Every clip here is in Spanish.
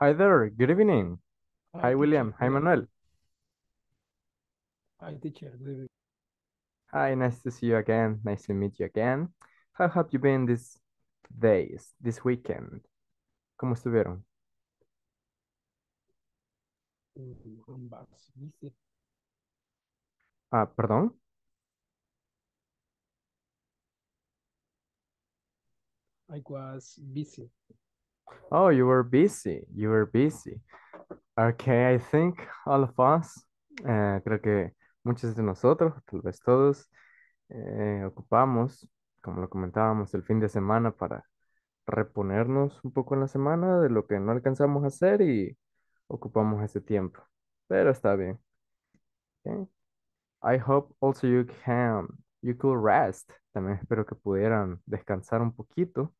Hi there, good evening. Hi, Hi William. Hi, Manuel. Hi, teacher. Good evening. Hi, nice to see you again. Nice to meet you again. How have you been these days, this weekend? ¿Cómo estuvieron? Ah, perdón. I was busy. Oh, you were busy, you were busy. Okay, I think all of us, eh, creo que muchos de nosotros, tal vez todos, eh, ocupamos, como lo comentábamos, el fin de semana para reponernos un poco en la semana de lo que no alcanzamos a hacer y ocupamos ese tiempo. Pero está bien. Okay. I hope also you can, you could rest. También espero que pudieran descansar un poquito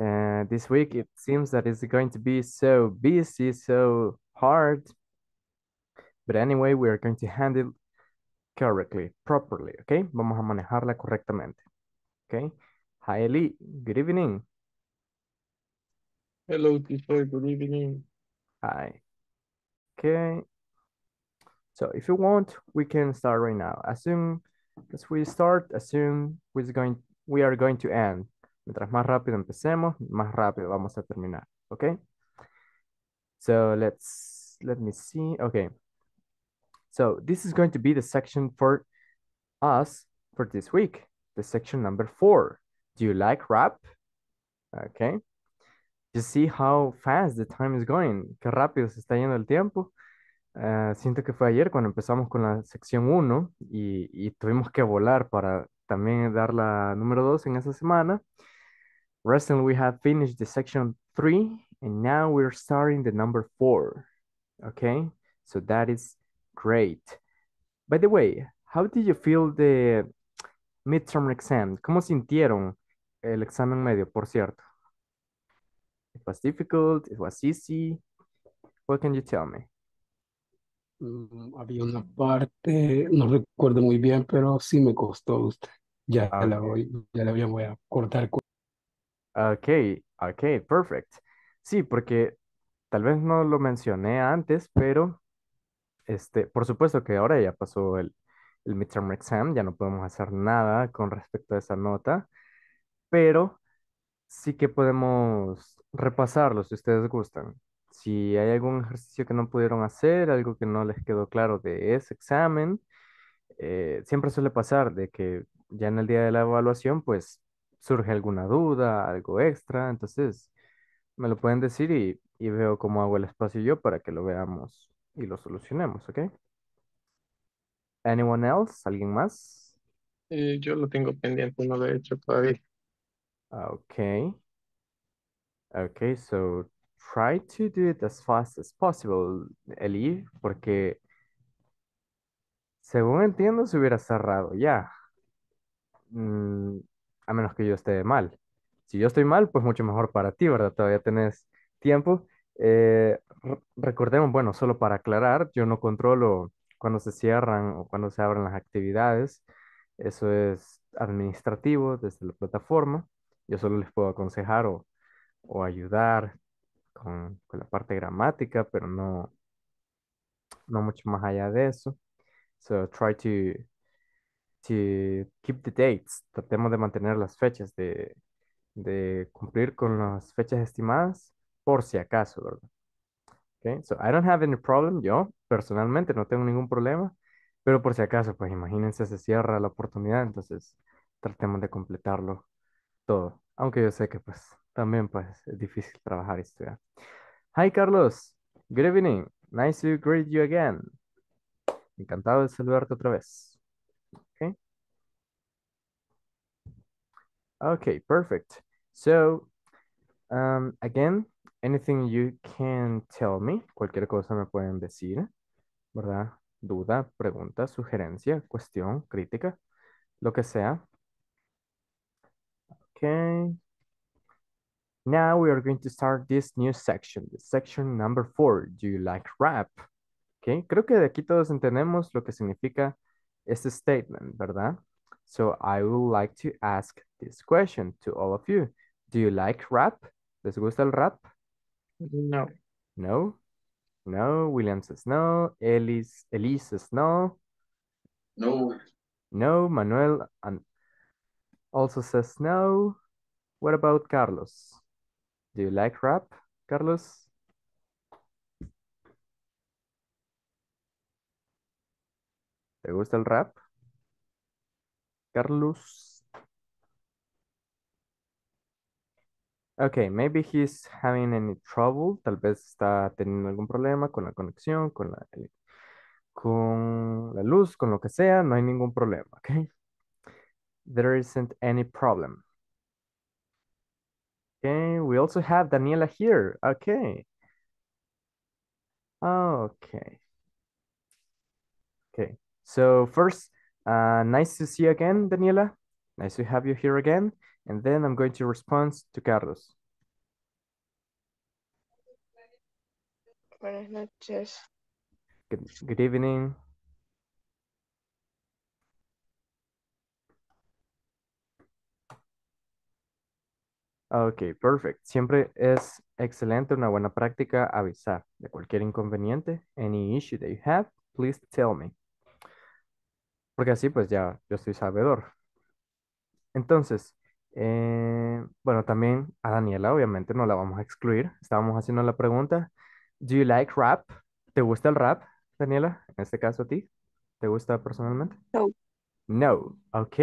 uh, this week mm-hmm. it seems that it's going to be so busy, so hard. But anyway, we are going to handle correctly, properly, okay? Vamos a manejarla correctamente, okay? Hi, Eli. Good evening. Hello, teacher. Good evening. Hi. Okay. So if you want, we can start right now. Assume as we start, assume we're going, we are going to end. Mientras más rápido empecemos, más rápido vamos a terminar, ¿ok? So let's, let me see, okay. So this is going to be the section for us for this week, the section number four. Do you like rap? Ok... You see how fast the time is going. Qué rápido se está yendo el tiempo. Eh, siento que fue ayer cuando empezamos con la sección 1 y, y, tuvimos que volar para también dar la número 2 en esa semana. Recently, we have finished the section three, and now we're starting the number four. Okay, so that is great. By the way, how did you feel the midterm exam? ¿Cómo sintieron el examen medio, por cierto? It was difficult, it was easy. What can you tell me? Mm, había una parte, no recuerdo muy bien, pero sí me costó usted. Ya, okay. la, voy, ya la voy a cortar. Ok, ok, perfect. Sí, porque tal vez no lo mencioné antes, pero este, por supuesto que ahora ya pasó el, el midterm exam, ya no podemos hacer nada con respecto a esa nota, pero sí que podemos repasarlo si ustedes gustan. Si hay algún ejercicio que no pudieron hacer, algo que no les quedó claro de ese examen, eh, siempre suele pasar de que ya en el día de la evaluación, pues surge alguna duda, algo extra, entonces me lo pueden decir y, veo cómo hago el espacio yo para que lo veamos y lo solucionemos, ¿ok? ¿Anyone else? ¿Alguien más? Eh, yo lo tengo pendiente, no lo he hecho todavía. Ah, ok. Ok, so try to do it as fast as possible, Eli, porque según entiendo se hubiera cerrado ya. Mm, a menos que yo esté mal. Si yo estoy mal, pues mucho mejor para ti, ¿verdad? Todavía tenés tiempo. Eh, recordemos, bueno, solo para aclarar, yo no controlo cuando se cierran o cuando se abren las actividades. Eso es administrativo desde la plataforma. Yo solo les puedo aconsejar o, o ayudar con, con, la parte gramática, pero no, no mucho más allá de eso. So try to to keep the dates, tratemos de mantener las fechas, de, cumplir con las fechas estimadas por si acaso, ¿verdad? Okay, so I don't have any problem, yo personalmente no tengo ningún problema, pero por si acaso, pues imagínense, se cierra la oportunidad, entonces tratemos de completarlo todo, aunque yo sé que pues también pues es difícil trabajar esto, estudiar. Hi Carlos, good evening, nice to greet you again. Encantado de saludarte otra vez. Okay, perfect. So, um, again, anything you can tell me, cualquier cosa me pueden decir, ¿verdad? Duda, pregunta, sugerencia, cuestión, crítica, lo que sea. Okay. Now we are going to start this new section, the section number four. Do you like rap? Okay, creo que de aquí todos entendemos lo que significa este statement, ¿verdad? So I would like to ask this question to all of you. Do you like rap? ¿Les gusta el rap? No. No? No. William says no. Elise, Elise says no. No. No. Manuel and also says no. What about Carlos? Do you like rap, Carlos? ¿Te gusta el rap? Carlos. Ok, maybe he's having any trouble, tal vez está teniendo algún problema con la conexión, con la, con la luz, con lo que sea, no hay ningún problema, ok. There isn't any problem. Okay, we also have Daniela here, okay. Okay. Okay, so first, uh, nice to see you again, Daniela. Nice to have you here again. And then I'm going to respond to Carlos. Buenas noches. Good, evening. Okay, perfect. Siempre es excelente, una buena práctica avisar de cualquier inconveniente. Any issue that you have, please tell me. Porque así pues ya yo estoy sabedor. Entonces, eh, bueno, también a Daniela, obviamente, no la vamos a excluir. Estábamos haciendo la pregunta. ¿Do you like rap? ¿Te gusta el rap, Daniela? En este caso a ti. ¿Te gusta personalmente? No. No. Ok.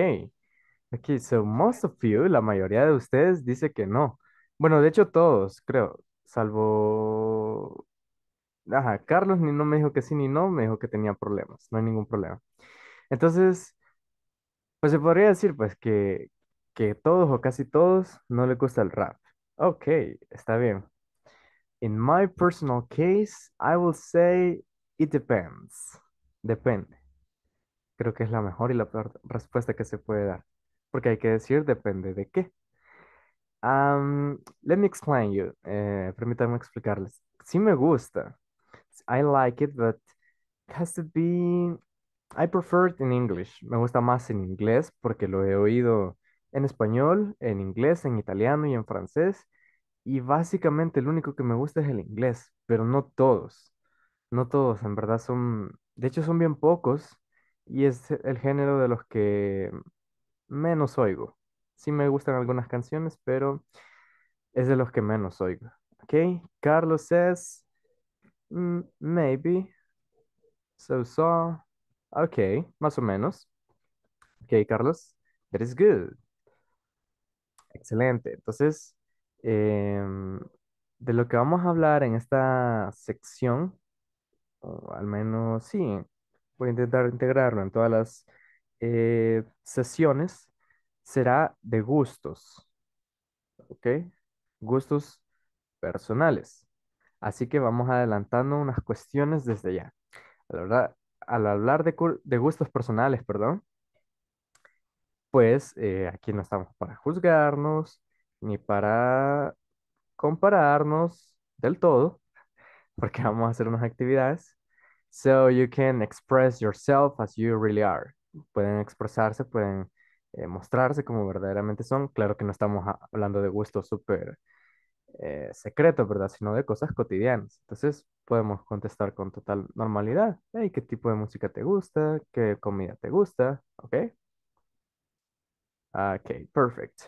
Ok, so most of you, la mayoría de ustedes dice que no. Bueno, de hecho todos, creo, salvo... Ajá, Carlos ni no me dijo que sí ni no, me dijo que tenía problemas, no hay ningún problema. Entonces, pues se podría decir pues que, que todos o casi todos no le gusta el rap. Ok, está bien. In my personal case, I will say it depends. Depende. Creo que es la mejor y la peor respuesta que se puede dar. Porque hay que decir depende de qué. Um, let me explain you. Eh, permítanme explicarles. Sí me gusta. I like it, but has to be. I prefer it in English. Me gusta más en inglés porque lo he oído en español, en inglés, en italiano y en francés. Y básicamente el único que me gusta es el inglés, pero no todos. No todos, en verdad son, de hecho son bien pocos y es el género de los que menos oigo. Sí me gustan algunas canciones, pero es de los que menos oigo. Ok, Carlos says, mm, maybe, so so, ok, más o menos. Ok, Carlos, that is good. Excelente. Entonces, em, de lo que vamos a hablar en esta sección, o al menos sí, voy a intentar integrarlo en todas las eh, sesiones, será de gustos. ¿Ok? Gustos personales. Así que vamos adelantando unas cuestiones desde ya. la verdad, al hablar de gustos personales, perdón, pues eh, aquí no estamos para juzgarnos ni para compararnos del todo, porque vamos a hacer unas actividades. So you can express yourself as you really are. Pueden expresarse, pueden eh, mostrarse como verdaderamente son. Claro que no estamos hablando de gustos súper secretos, eh, secreto, ¿verdad? Sino de cosas cotidianas. Entonces podemos contestar con total normalidad. Hey, ¿Qué tipo de música te gusta? ¿Qué comida te gusta? ¿Ok? Ah, ok, perfect.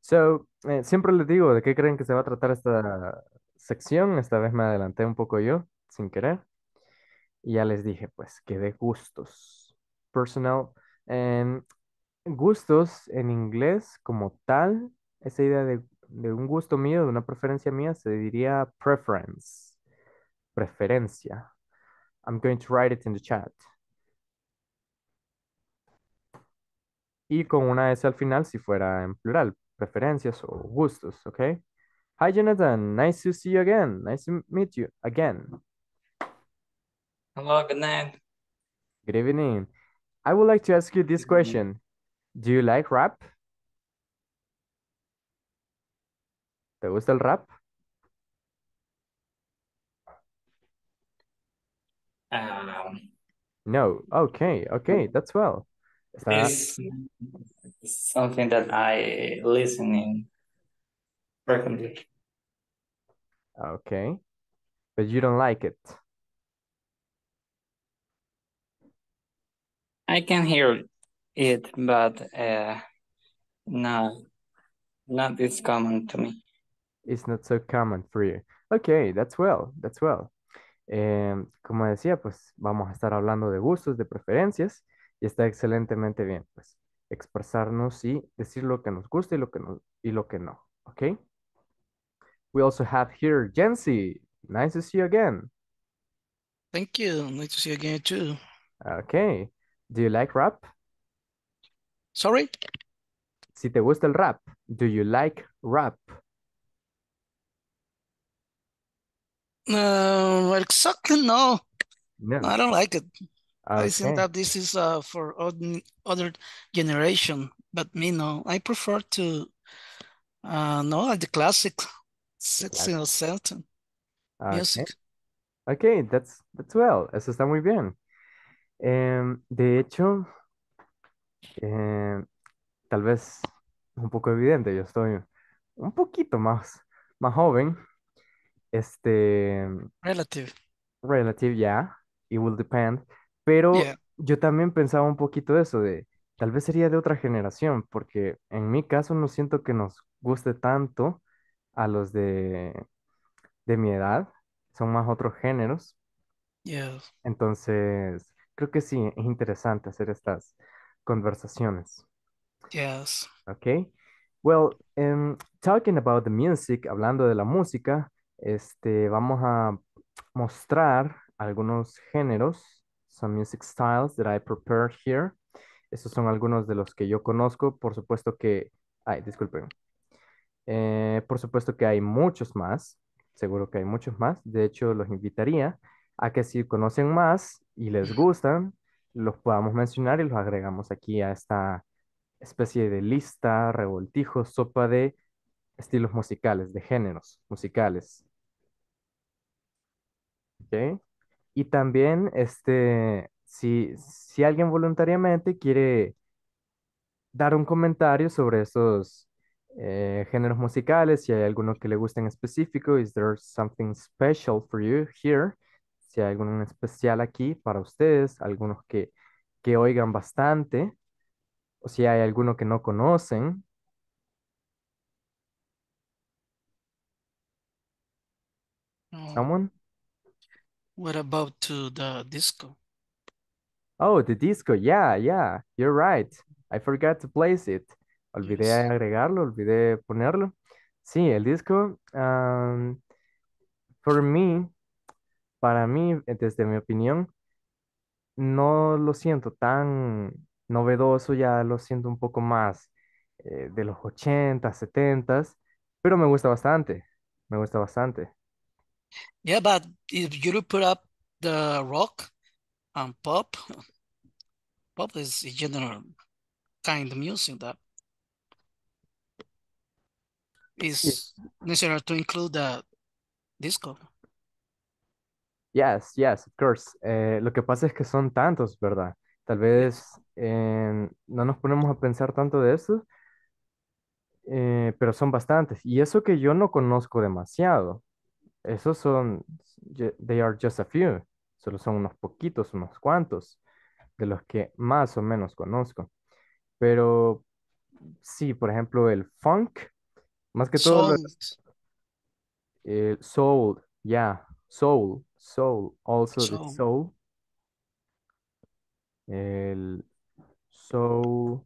So, eh, siempre les digo de qué creen que se va a tratar esta sección. Esta vez me adelanté un poco yo, sin querer. Y ya les dije, pues, que de gustos. Personal. Em, gustos en inglés como tal, esa idea de, de un gusto mío, de una preferencia mía, se diría preference. Preferencia. I'm going to write it in the chat. y con una S al final si fuera en plural, preferencias o gustos, okay Hi Jonathan, nice to see you again. Nice to meet you again. Hello, good night. Good evening. I would like to ask you this question. Do you like rap? ¿Te gusta el rap? Um... No. Okay, okay, that's well. It's something that I listen in frequently. Okay. But you don't like it. I can hear it, but uh, no, not this common to me. It's not so common for you. Okay, that's well, that's well. Eh, como decía, pues vamos a estar hablando de gustos, de preferencias. y está excelentemente bien, pues, expresarnos y decir lo que nos gusta y lo que, no, y ¿ok? We also have here Jency. Nice to see you again. Thank you. Nice to see you again too. Okay. Do you like rap? Sorry? Si te gusta el rap, do you like rap? No, exactly no. I don't like it. Okay. I think that this is uh, for other generation, but me no. I prefer to uh, no the classic, sexual certain okay. music. Okay, that's that's well. Eso está muy bien. Eh, de hecho, eh, tal vez un poco evidente, yo estoy un poquito más, más joven. Este. Relative. Relative, yeah. It will depend. Pero yo también pensaba un poquito eso de, tal vez sería de otra generación, porque en mi caso no siento que nos guste tanto a los de, mi edad, son más otros géneros. Entonces, creo que sí, es interesante hacer estas conversaciones. Yes. Okay. Well, em, talking about the music, hablando de la música, este, vamos a mostrar algunos géneros some music styles that I prepared here. Estos son algunos de los que yo conozco. Por supuesto que, ay, disculpen. Eh, por supuesto que hay muchos más. Seguro que hay muchos más. De hecho, los invitaría a que si conocen más y les gustan, los podamos mencionar y los agregamos aquí a esta especie de lista, revoltijo, sopa de estilos musicales, de géneros musicales. Okay. Y también, este, si, si alguien voluntariamente quiere dar un comentario sobre esos eh, géneros musicales, si hay alguno que le guste en específico, is there something special for you here? Si hay alguno especial aquí para ustedes, algunos que, que oigan bastante, o si hay alguno que no conocen. Someone? What about to the disco? Oh, the disco, yeah, yeah, you're right. I forgot to place it. Olvidé agregarlo, olvidé ponerlo. Sí, el disco, um, for me, para mí, desde mi opinión, no lo siento tan novedoso, ya lo siento un poco más eh, de los 80, 70, pero me gusta bastante, me gusta bastante. Yeah, but if you put up the rock and pop, pop is a general kind of music that is necessary to include the disco. Yes, yes, of course. Eh, lo que pasa es que son tantos, ¿verdad? Tal vez eh, no nos ponemos a pensar tanto de eso, eh, pero son bastantes. Y eso que yo no conozco demasiado. Esos son, they are just a few, solo son unos poquitos, unos cuantos, de los que más o menos conozco. Pero sí, por ejemplo, el funk, más que todo... Soul, eh, soul ya soul, soul, also the soul. El soul,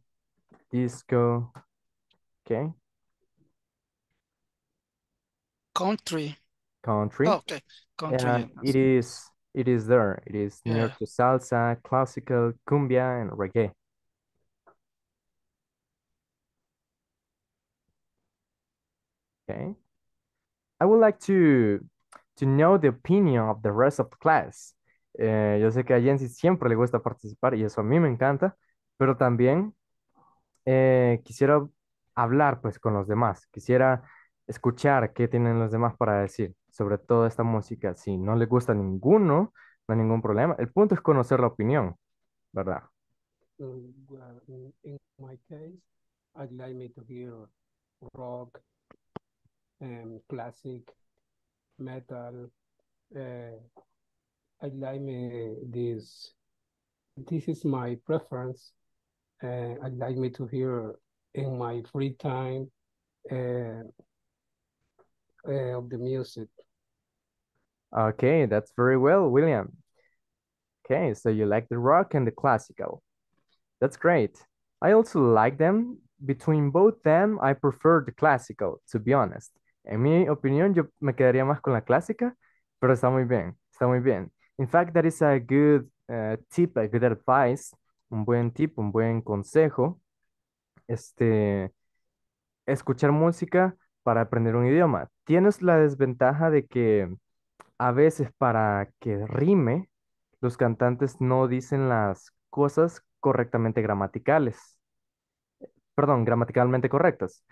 disco, okay. Country country. Oh, it is it is there. It is near to salsa, classical, cumbia, and reggae. Okay. I would like to know the opinion of the rest of the class. Eh, yo sé que a Jensi siempre le gusta participar y eso a mí me encanta, pero también eh, quisiera hablar pues con los demás. Quisiera escuchar qué tienen los demás para decir sobre todo esta música. Si no le gusta ninguno, no hay ningún problema. El punto es conocer la opinión, ¿verdad? En mi my case, I like to hear rock, um, classic, metal. Uh, like me this. This is my preference. Uh, I like me to hear in my free time uh, uh of the music. Okay, that's very well, William. Okay, so you like the rock and the classical. That's great. I also like them. Between both them, I prefer the classical, to be honest. En mi opinión, yo me quedaría más con la clásica, pero está muy bien, está muy bien. In fact, that is a good eh, tip, a good advice, un buen tip, un buen consejo. Este, escuchar música para aprender un idioma. Tienes la desventaja de que a veces para que rime, los cantantes no dicen las cosas correctamente gramaticales, perdón, gramaticalmente correctas,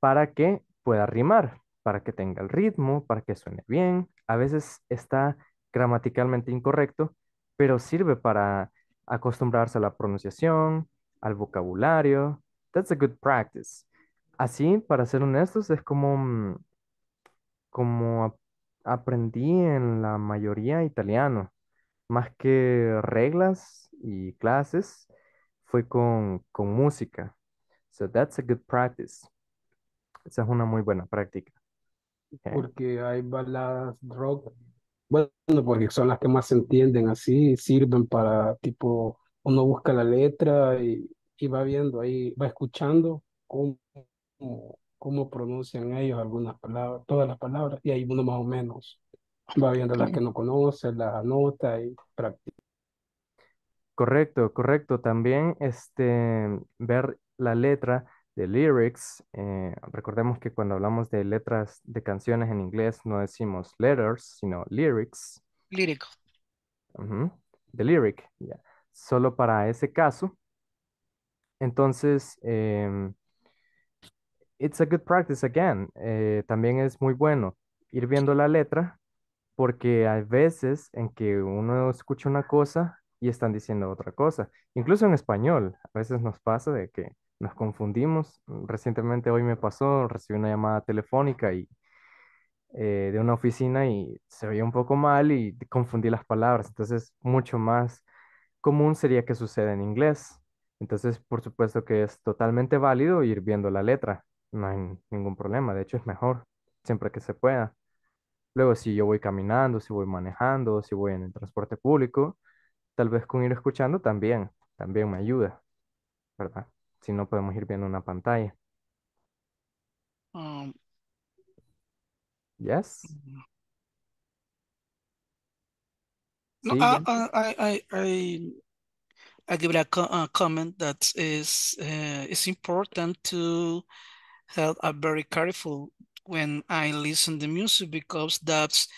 para que pueda rimar, para que tenga el ritmo, para que suene bien. A veces está gramaticalmente incorrecto, pero sirve para acostumbrarse a la pronunciación, al vocabulario. That's a good practice. Así, para ser honestos, es como, mm, como aprendí en la mayoría italiano, más que reglas y clases, fue con, música. So that's a good practice. Esa es una muy buena práctica. Porque hay baladas rock, bueno, porque son las que más se entienden así, sirven para tipo, uno busca la letra y, y va viendo ahí, va escuchando cómo, cómo pronuncian ellos algunas palabras, todas las palabras, y hay uno más o menos va viendo las que no conoce, las anota y practica. Correcto, correcto. También este, ver la letra de lyrics. Eh, recordemos que cuando hablamos de letras de canciones en inglés no decimos letters, sino lyrics. Lírico. De lyric, Solo para ese caso. Entonces, em, It's a good practice again. Eh, también es muy bueno ir viendo la letra porque hay veces en que uno escucha una cosa y están diciendo otra cosa. Incluso en español, a veces nos pasa de que nos confundimos. Recientemente hoy me pasó, recibí una llamada telefónica eh, de una oficina y se oía un poco mal y confundí las palabras. Entonces, mucho más común sería que suceda en inglés. Entonces, por supuesto que es totalmente válido ir viendo la letra no hay ningún problema, de hecho es mejor, siempre que se pueda. Luego, si yo voy caminando, si voy manejando, si voy en el transporte público, tal vez con ir escuchando también, también me ayuda, ¿verdad? Si no podemos ir viendo una pantalla. Ah. yes. Ah, ah, I, give a, comment that is eh, it's important to held I'm very careful when I listen the music because that's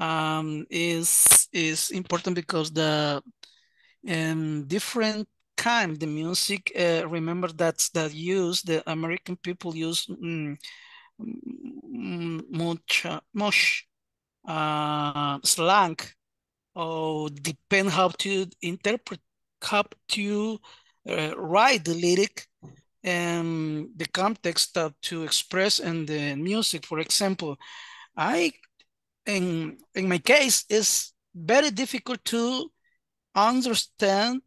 um, is is important because the um, different kind the music uh, remember that's that use the American people use mm, mm much much uh, slang or oh, depend how to interpret how to uh, write the lyric um, the context uh, to express in the music. For example, I, in, in my case, it's very difficult to understand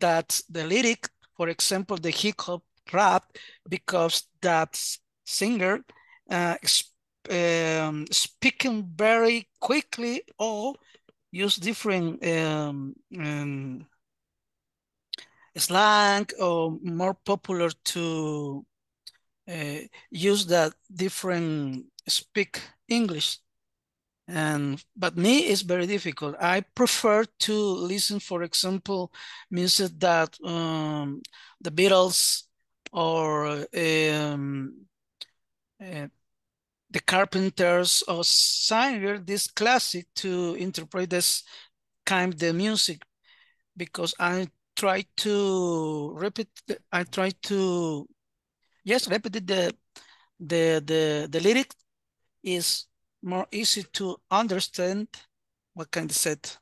that the lyric, for example, the hip hop rap, because that singer uh, um, speaking very quickly or use different um, um, slang or more popular to uh, use that different speak English. And but me is very difficult. I prefer to listen, for example, music that um, the Beatles or um, uh, the Carpenters or Singer, this classic to interpret this kind of music because I try to repeat. I try to yes, repeat the the the the lyric is more easy to understand what kind of set.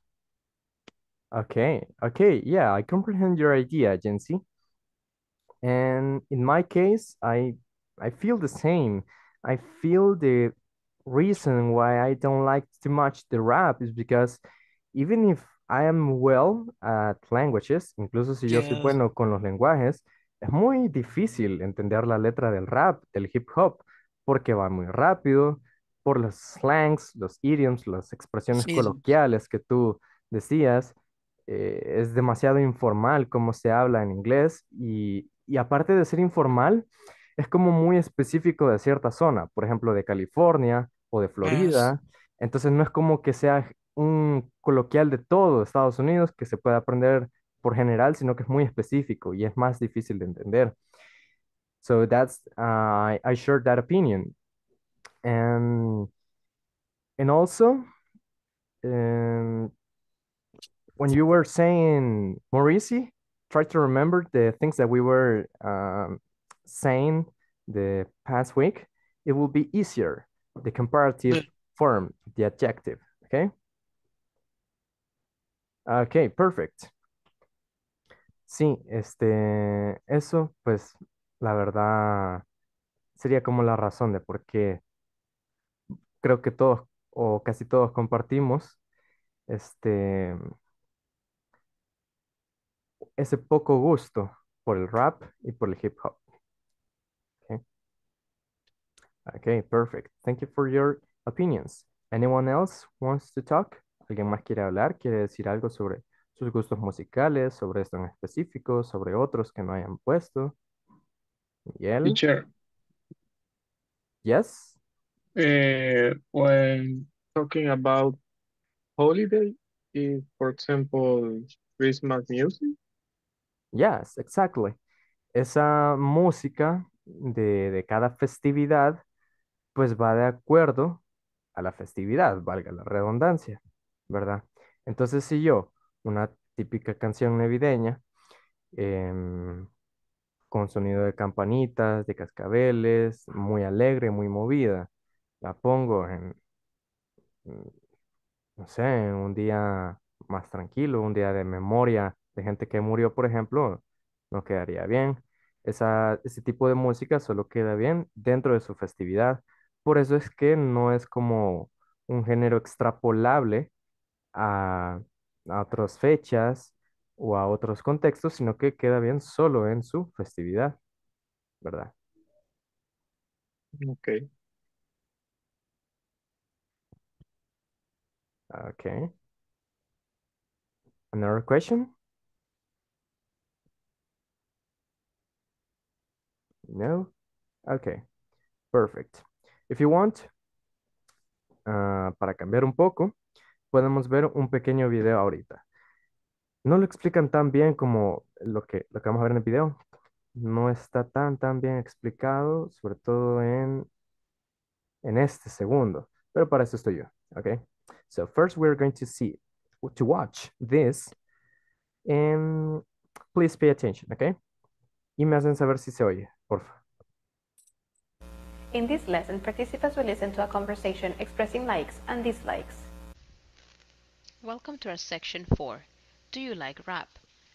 Okay, okay, yeah, I comprehend your idea, Jency. And in my case, I I feel the same. I feel the reason why I don't like too much the rap is because even if I am well at languages, incluso si yo soy bueno con los lenguajes, es muy difícil entender la letra del rap, del hip hop, porque va muy rápido, por los slangs, los idioms, las expresiones coloquiales que tú decías, eh, es demasiado informal como se habla en inglés y, y aparte de ser informal, es como muy específico de cierta zona, por ejemplo, de California o de Florida. Entonces no es como que sea un coloquial de todo Estados Unidos que se puede aprender por general, sino que es muy específico y es más difícil de entender. So that's, uh, I shared that opinion. And, and also, um, when you were saying Morrissey, try to remember the things that we were um, saying the past week. It will be easier, the comparative mm. form, the adjective, okay? Ok, perfect. Sí, este, eso, pues, la verdad, sería como la razón de por qué creo que todos o casi todos compartimos este, ese poco gusto por el rap y por el hip hop. Okay. okay, perfect. Thank you for your opinions. Anyone else wants to talk? ¿Alguien más quiere hablar? ¿Quiere decir algo sobre sus gustos musicales, sobre esto en específico, sobre otros que no hayan puesto? Miguel. Yes. Eh, when talking about holiday, y, por ejemplo, Christmas music. Yes, exactly. Esa música de, de cada festividad, pues va de acuerdo a la festividad, valga la redundancia. ¿verdad? Entonces si yo una típica canción navideña em, con sonido de campanitas, de cascabeles, muy alegre, muy movida. La pongo en, no sé, un día más tranquilo, un día de memoria de gente que murió, por ejemplo, no quedaría bien. Esa, ese tipo de música solo queda bien dentro de su festividad. Por eso es que no es como un género extrapolable a, otras fechas o a otros contextos, sino que queda bien solo en su festividad, ¿verdad? Ok. Okay. Another question? No? Okay. Perfect. If you want, uh, para cambiar un poco, podemos ver un pequeño video ahorita. No lo explican tan bien como lo que, lo que vamos a ver en el video. No está tan, tan bien explicado, sobre todo en, en este segundo. Pero para eso estoy yo, ¿ok? So first we're going to see, to watch this. And please pay attention, ¿ok? Y me hacen saber si se oye, porfa. In this lesson, participants will listen to a conversation expressing likes and dislikes. Welcome to our section 4, Do You Like Rap?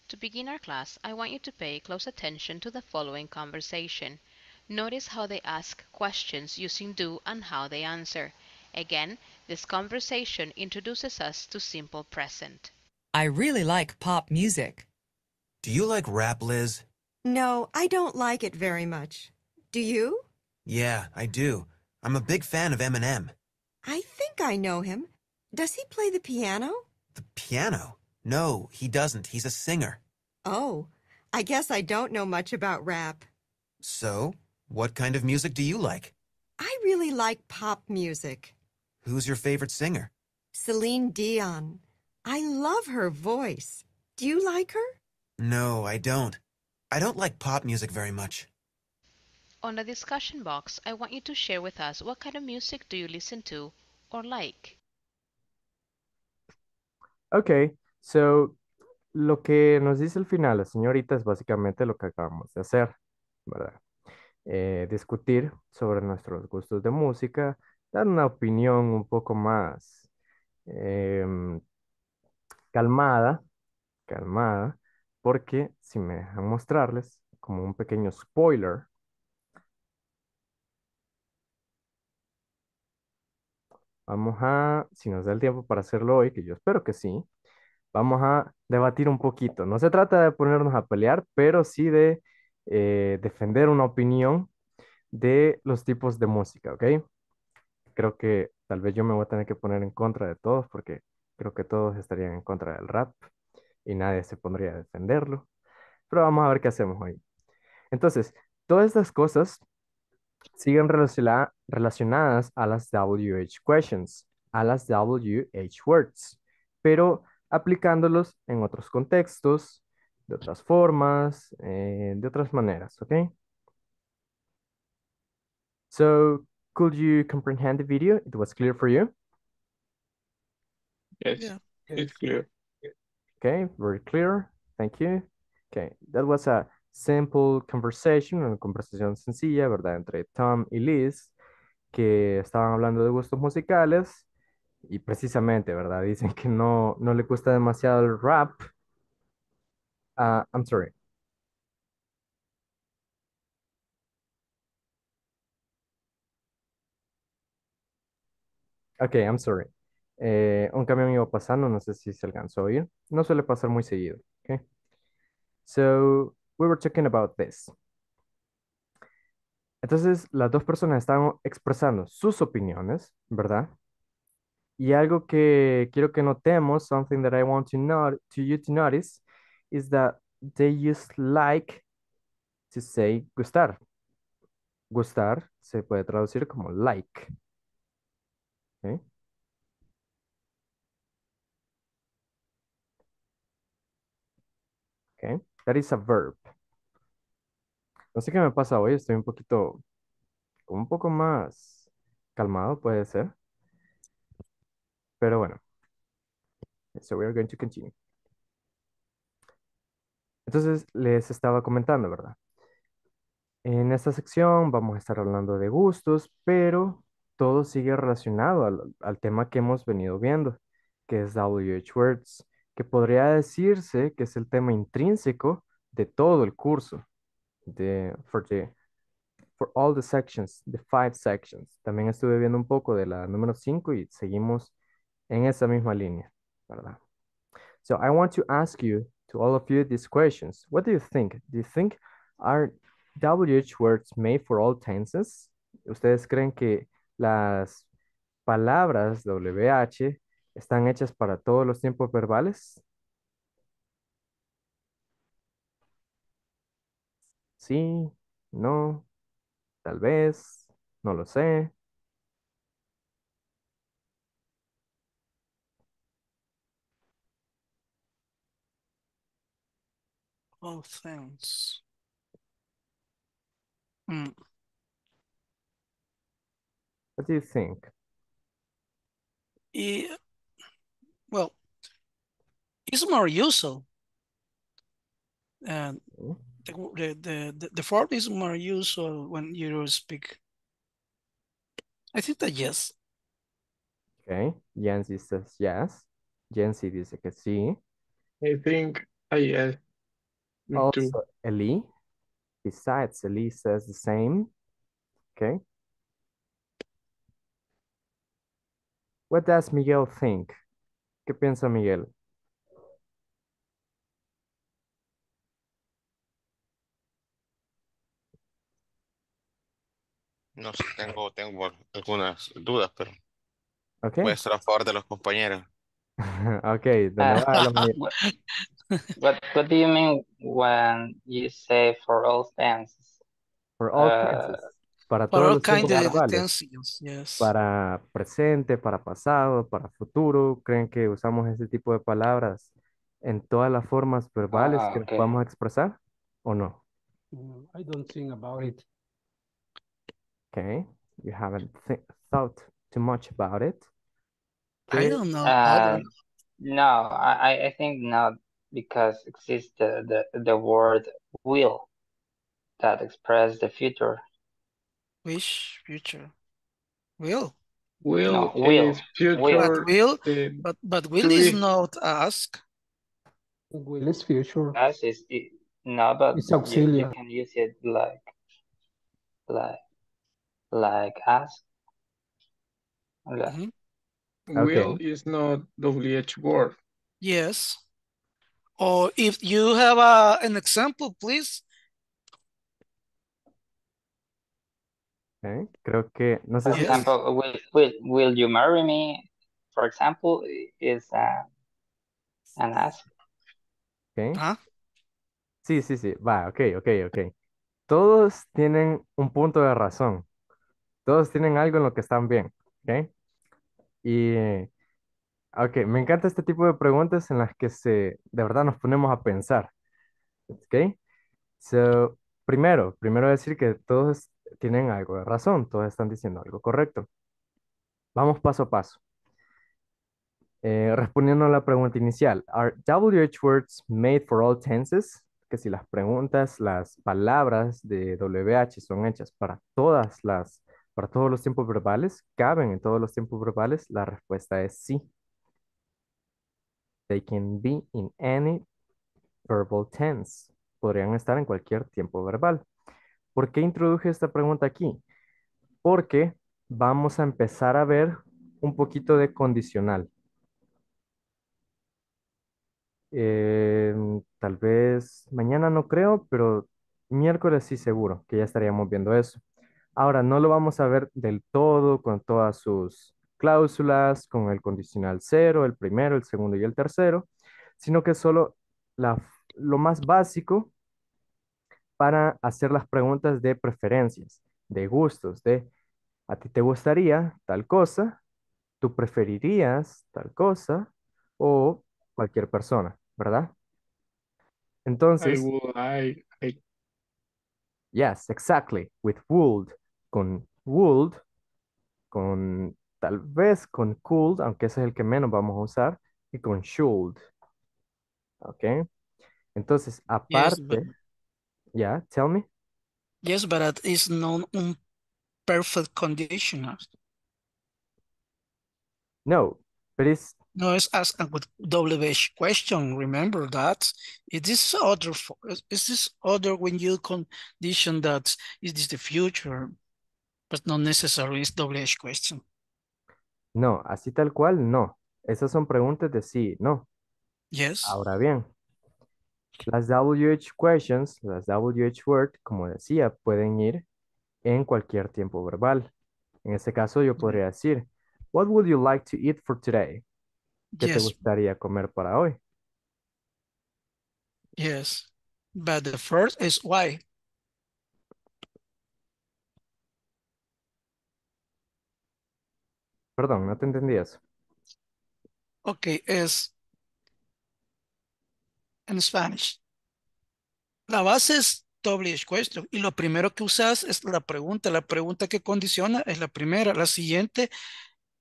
To begin our class, I want you to pay close attention to the following conversation. Notice how they ask questions using do and how they answer. Again, this conversation introduces us to simple present. I really like pop music. Do you like rap, Liz? No, I don't like it very much. Do you? Yeah, I do. I'm a big fan of Eminem. I think I know him. Does he play the piano? The piano? No, he doesn't. He's a singer. Oh, I guess I don't know much about rap. So, what kind of music do you like? I really like pop music. Who's your favorite singer? Celine Dion. I love her voice. Do you like her? No, I don't. I don't like pop music very much. On the discussion box, I want you to share with us what kind of music do you listen to or like. Ok, so lo que nos dice el final, la señorita, es básicamente lo que acabamos de hacer, ¿verdad? Eh, discutir sobre nuestros gustos de música, dar una opinión un poco más em, calmada, calmada, porque si me dejan mostrarles como un pequeño spoiler, Vamos a, si nos da el tiempo para hacerlo hoy, que yo espero que sí, vamos a debatir un poquito. No se trata de ponernos a pelear, pero sí de eh, defender una opinión de los tipos de música, ¿ok? Creo que tal vez yo me voy a tener que poner en contra de todos porque creo que todos estarían en contra del rap y nadie se pondría a defenderlo. Pero vamos a ver qué hacemos hoy. Entonces, todas estas cosas siguen relacionadas a las WH questions, a las WH words, pero aplicándolos en otros contextos, de otras formas, eh, de otras maneras, ¿ok? So, could you comprehend the video? It was clear for you? Yes, it's clear. Okay, very clear. Thank you. Okay, that was a Simple Conversation, una conversación sencilla, ¿verdad? Entre Tom y Liz, que estaban hablando de gustos musicales y precisamente, ¿verdad? Dicen que no, no le cuesta demasiado el rap. Ah, I'm sorry. Ok, I'm sorry. Eh, un camión iba pasando, no sé si se alcanzó a oír. No suele pasar muy seguido. Okay. So, we were talking about this. Entonces, las dos personas estaban expresando sus opiniones, ¿verdad? Y algo que quiero que notemos, something that I want to, not, to you to notice, is that they use like to say gustar. Gustar se puede traducir como like. ¿Okay? That is a verb. No sé qué me pasa hoy, estoy un poquito, un poco más calmado, puede ser. Pero bueno. So we are going to continue. Entonces, les estaba comentando, ¿verdad? En esta sección vamos a estar hablando de gustos, pero todo sigue relacionado al, al tema que hemos venido viendo, que es WH Words que podría decirse que es el tema intrínseco de todo el curso, de, for, for all the sections, the five sections. También estuve viendo un poco de la número 5 y seguimos en esa misma línea, ¿verdad? So I want to ask you, to all of you, these questions. What do you think? Do you think are WH words made for all tenses? ¿Ustedes creen que las palabras WH están hechas para todos los tiempos verbales? Sí, no, tal vez, no lo sé. Oh, things. Mm. What do you think? Y Well, it's more useful. And oh. the, the, the, the fourth is more useful when you speak. I think that yes. Okay, Yancy says yes. Yancy dice que I think I uh, yes. Uh, also, too. Eli. Besides, Eli says the same. Okay. What does Miguel think? ¿Qué piensa Miguel? No sé, tengo, tengo algunas dudas, pero okay. voy a favor de los compañeros. okay, then uh, ah. what, what, do you mean when you say for all stances? For all stances. Uh, para todos los tiempos verbales, yes. para presente, para pasado, para futuro. Creen que usamos ese tipo de palabras en todas las formas verbales ah, que vamos a expresar o no? Mm, I don't think about it. Okay, you haven't thought too much about it. I ah, don't know. No, I, I think not because exists the, the, the word will that express the future Wish, future. Will. Will no, will. future. But will, but, but will is not ask. Will is future. Ask is it, no, but it's auxiliary. You, you can use it like, like, like ask. Like. Mm -hmm. Will is not WH word. Yes. Or if you have a, uh, an example, please Creo que, no sé will, will, you marry me? For example, is an ask. Okay. Sí, sí, sí. Va, ok, ok, ok. Todos tienen un punto de razón. Todos tienen algo en lo que están bien. ¿Ok? Y, ok, me encanta este tipo de preguntas en las que se, de verdad nos ponemos a pensar. ¿Ok? So, primero, primero decir que todos tienen algo de razón, todos están diciendo algo correcto. Vamos paso a paso. Eh, respondiendo a la pregunta inicial, ¿Are WH words made for all tenses? Que si las preguntas, las palabras de WH son hechas para todas las, para todos los tiempos verbales, ¿caben en todos los tiempos verbales? La respuesta es sí. They can be in any verbal tense. Podrían estar en cualquier tiempo verbal. ¿Por qué introduje esta pregunta aquí? Porque vamos a empezar a ver un poquito de condicional. Em, tal vez mañana no creo, pero miércoles sí seguro que ya estaríamos viendo eso. Ahora, no lo vamos a ver del todo con todas sus cláusulas, con el condicional cero, el primero, el segundo y el tercero, sino que solo lo más básico para hacer las preguntas de preferencias, de gustos, de a ti te gustaría tal cosa, tú preferirías tal cosa o cualquier persona, ¿verdad? Entonces, Yes, exactly, with would, con would, con tal vez con could, aunque ese es el que menos vamos a usar, y con should. ¿Ok? Entonces, aparte... Yeah, tell me. Yes, but it is not in perfect condition. No, but it's... No, it's a with WH question, remember that. Is this other, is this other when you condition that is this the future? But not necessarily it's WH question. No, así tal cual, no. Esas son preguntas de sí, no. Yes. Ahora bien, Las WH questions, las WH word, como decía, pueden ir en cualquier tiempo verbal. En este caso yo podría decir, what would you like to eat for today? ¿Qué te gustaría comer para hoy? Yes, but the first is why. Perdón, no te entendí eso. Ok, es en Spanish. La base es doble question y lo primero que usas es la pregunta. La pregunta que condiciona es la primera. La siguiente,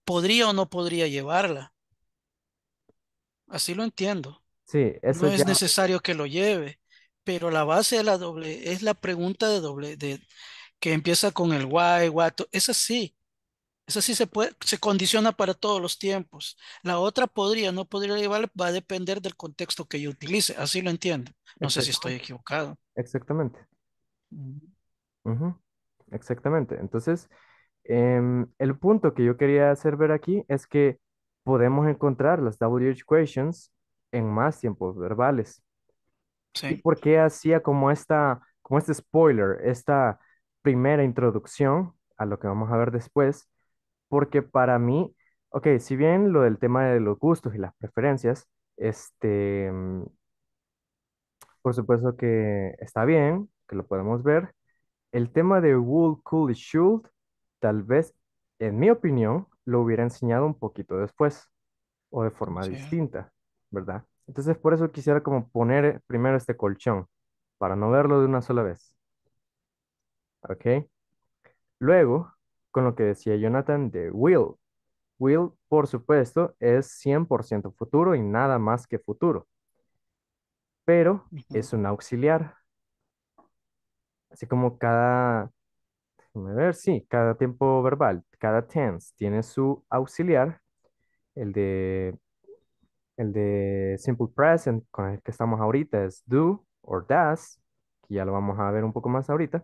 ¿podría o no podría llevarla? Así lo entiendo. Sí, no es necesario que lo lleve, pero la base de la doble es la pregunta de doble de que empieza con el why, what, es así. Eso sí se puede, se condiciona para todos los tiempos. La otra podría, no podría llevar, va a depender del contexto que yo utilice. Así lo entiendo. No sé si estoy equivocado. Exactamente. Exactamente. Entonces, em, el punto que yo quería hacer ver aquí es que podemos encontrar las WH equations en más tiempos verbales. Sí. ¿Y por qué hacía como esta, como este spoiler, esta primera introducción a lo que vamos a ver después? porque para mí, ok, si bien lo del tema de los gustos y las preferencias, este, mm, por supuesto que está bien, que lo podemos ver, el tema de Will could y tal vez, en mi opinión, lo hubiera enseñado un poquito después o de forma distinta, ¿verdad? Entonces, por eso quisiera como poner primero este colchón, para no verlo de una sola vez. ¿Ok? Luego, con lo que decía Jonathan de Will. Will, por supuesto, es 100% futuro y nada más que futuro. Pero es un auxiliar. Así como cada, déjame ver, sí, cada tiempo verbal, cada tense tiene su auxiliar, el de, el de simple present con el que estamos ahorita es do o does, que ya lo vamos a ver un poco más ahorita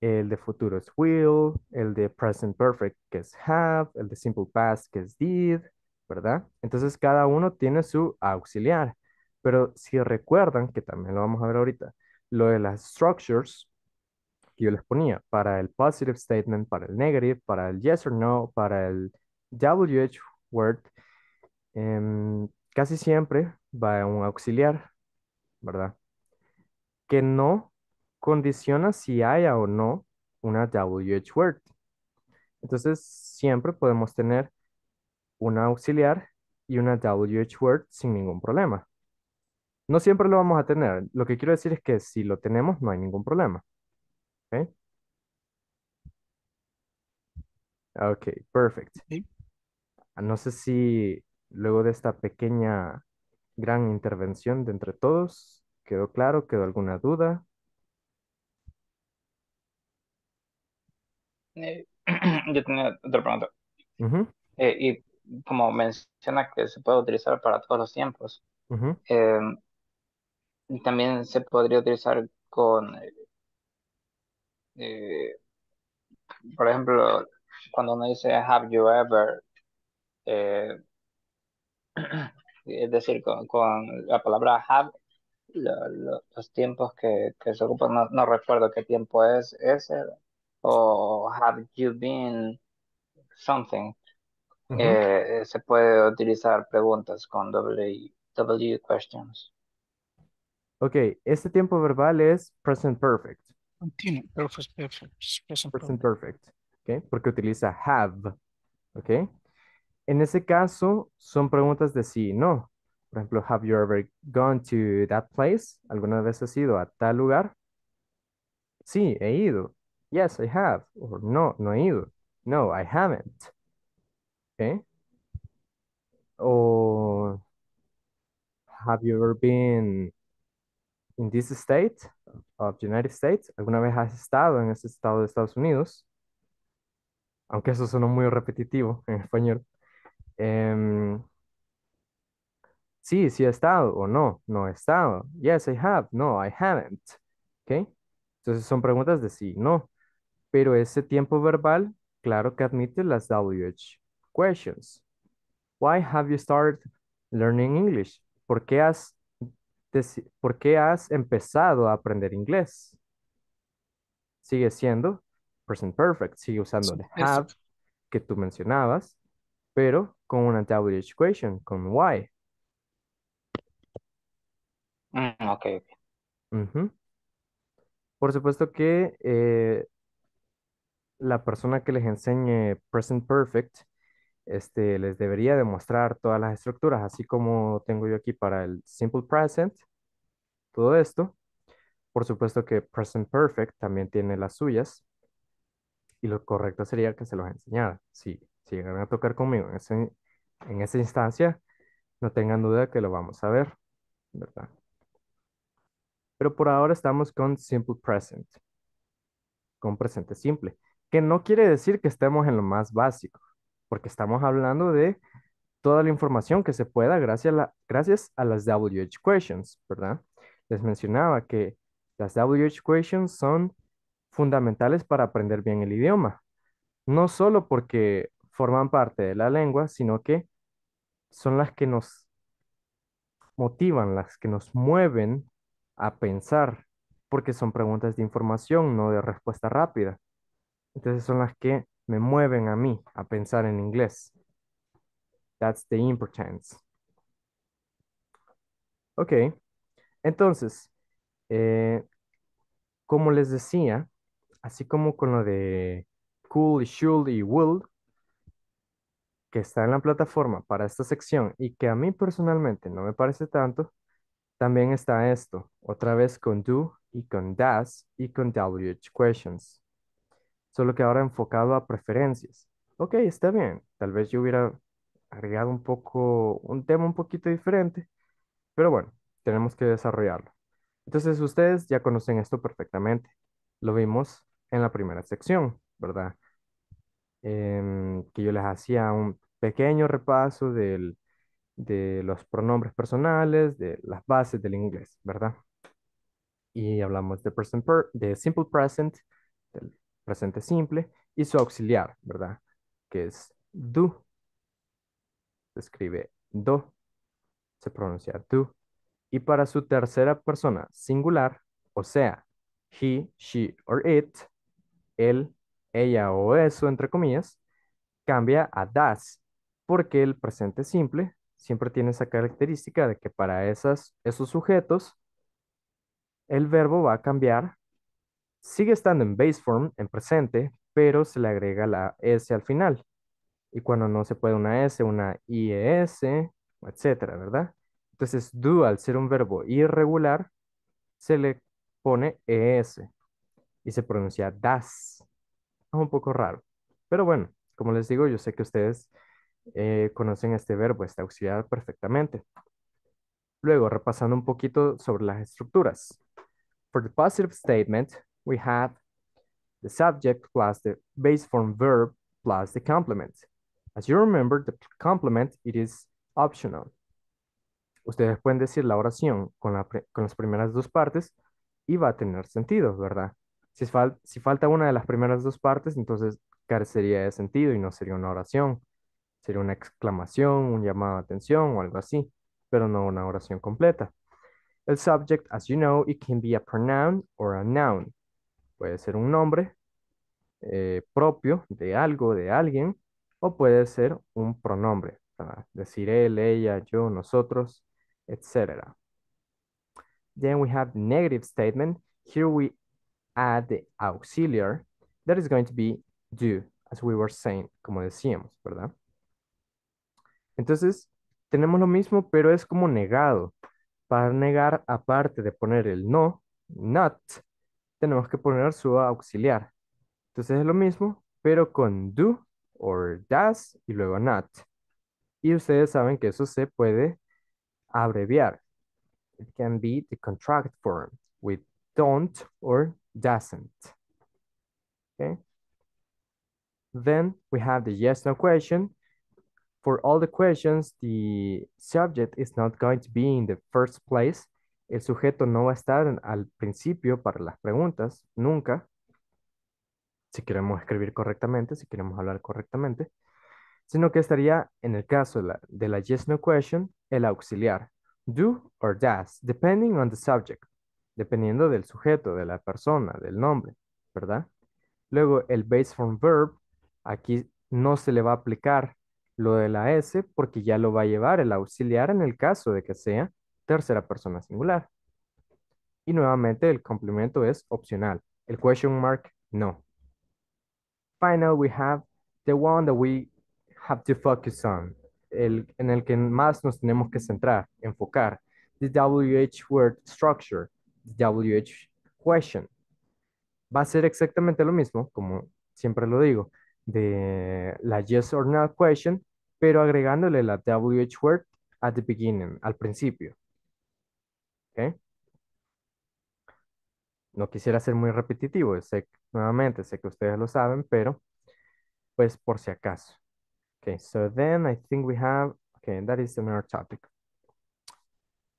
el de futuro es will, el de present perfect que es have, el de simple past que es did, ¿verdad? Entonces cada uno tiene su auxiliar. Pero si recuerdan, que también lo vamos a ver ahorita, lo de las structures que yo les ponía para el positive statement, para el negative, para el yes or no, para el WH word, em, casi siempre va a un auxiliar, ¿verdad? Que no condiciona si haya o no una WH word. Entonces, siempre podemos tener una auxiliar y una WH word sin ningún problema. No siempre lo vamos a tener. Lo que quiero decir es que si lo tenemos, no hay ningún problema. ¿Ok? Ok, perfect. No sé si luego de esta pequeña, gran intervención de entre todos, ¿quedó claro? ¿Quedó alguna duda? yo tenía otra pregunta. Eh, y como menciona que se puede utilizar para todos los tiempos, em, también se podría utilizar con, eh, por ejemplo, cuando uno dice have you ever, eh, es decir, con, la palabra have, los tiempos que, que se ocupan, no recuerdo qué tiempo es ese, o have you been something. Eh, se puede utilizar preguntas con W, questions. Ok, este tiempo verbal es present perfect. perfect, Present, perfect. perfect. Ok, porque utiliza have. Ok. En ese caso, son preguntas de sí y no. Por ejemplo, have you ever gone to that place? ¿Alguna vez has ido a tal lugar? Sí, he ido. Yes, I have. O no, no he ido. No, I haven't. Okay. O, have you ever been in this state of the United States? ¿Alguna vez has estado en este estado de Estados Unidos? Aunque eso suena muy repetitivo en español. Em, sí, sí he estado o no, no he estado. Yes, I have. No, I haven't. Okay. Entonces son preguntas de sí, no pero ese tiempo verbal, claro que admite las WH. Questions. Why have you started learning English? ¿Por qué has, por qué has empezado a aprender inglés? Sigue siendo present perfect, sigue usando el have que tú mencionabas, pero con una WH question, con why. Mm, por supuesto que eh, la persona que les enseñe Present Perfect este, les debería demostrar todas las estructuras, así como tengo yo aquí para el Simple Present, todo esto. Por supuesto que Present Perfect también tiene las suyas. Y lo correcto sería que se los enseñara. Si, si llegan a tocar conmigo en, ese, en esa instancia, no tengan duda que lo vamos a ver, ¿verdad? Pero por ahora estamos con Simple Present, con presente simple que no quiere decir que estemos en lo más básico, porque estamos hablando de toda la información que se pueda gracias a, gracias a las WH questions, ¿verdad? Les mencionaba que las WH questions son fundamentales para aprender bien el idioma, no solo porque forman parte de la lengua, sino que son las que nos motivan, las que nos mueven a pensar, porque son preguntas de información, no de respuesta rápida. Entonces son las que me mueven a mí a pensar en inglés. That's the importance. Ok, entonces, eh, como les decía, así como con lo de cool, should y will, que está en la plataforma para esta sección y que a mí personalmente no me parece tanto, también está esto, otra vez con do y con does y con WH questions solo que ahora enfocado a preferencias. Ok, está bien, tal vez yo hubiera agregado un poco, un tema un poquito diferente, pero bueno, tenemos que desarrollarlo. Entonces ustedes ya conocen esto perfectamente, lo vimos en la primera sección, ¿verdad? Em, que yo les hacía un pequeño repaso del, de los pronombres personales, de las bases del inglés, ¿verdad? Y hablamos de, present de simple present, presente simple, y su auxiliar, ¿verdad? Que es do. Se escribe do, se pronuncia do. Y para su tercera persona singular, o sea, he, she or it, él, ella o eso, entre comillas, cambia a das, porque el presente simple siempre tiene esa característica de que para esas, esos sujetos, el verbo va a cambiar Sigue estando en base form, en presente, pero se le agrega la S al final. Y cuando no se puede una S, una IES, etcétera, ¿verdad? Entonces, do al ser un verbo irregular, se le pone ES e y se pronuncia das. Es un poco raro, pero bueno, como les digo, yo sé que ustedes eh, conocen este verbo, está auxiliar perfectamente. Luego, repasando un poquito sobre las estructuras. For the positive statement, we have the subject plus the base form verb plus the complement. As you remember, the complement, it is optional. Ustedes pueden decir la oración con, las primeras dos partes y va a tener sentido, ¿verdad? Si, si falta una de las primeras dos partes, entonces carecería de sentido y no sería una oración. Sería una exclamación, un llamado de atención o algo así, pero no una oración completa. El subject, as you know, it can be a pronoun or a noun. Puede ser un nombre eh, propio de algo, de alguien, o puede ser un pronombre, ¿verdad? decir él, ella, yo, nosotros, etc. Then we have the negative statement. Here we add the auxiliary that is going to be do, as we were saying, como decíamos, ¿verdad? Entonces, tenemos lo mismo, pero es como negado. Para negar, aparte de poner el no, not, tenemos que poner su auxiliar. Entonces es lo mismo, pero con do or does y luego not. Y ustedes saben que eso se puede abreviar. It can be the contract form with don't or doesn't. Okay. Then we have the yes no question. For all the questions, the subject is not going to be in the first place, el sujeto no va a estar al principio para las preguntas, nunca, si queremos escribir correctamente, si queremos hablar correctamente, sino que estaría, en el caso de la, yes no question, el auxiliar, do or does, depending on the subject, dependiendo del sujeto, de la persona, del nombre, ¿verdad? Luego el base form verb, aquí no se le va a aplicar lo de la S porque ya lo va a llevar el auxiliar en el caso de que sea tercera persona singular. Y nuevamente el complemento es opcional. El question mark, no. Final, we have the one that we have to focus on. en el que más nos tenemos que centrar, enfocar. The WH word structure, the WH question. Va a ser exactamente lo mismo, como siempre lo digo, de la yes or no question, pero agregándole la WH word at the beginning, al principio. No quisiera ser muy repetitivo, sé, nuevamente, sé que ustedes lo saben, pero pues por si acaso. Okay, so then I think we have, okay, that is another topic.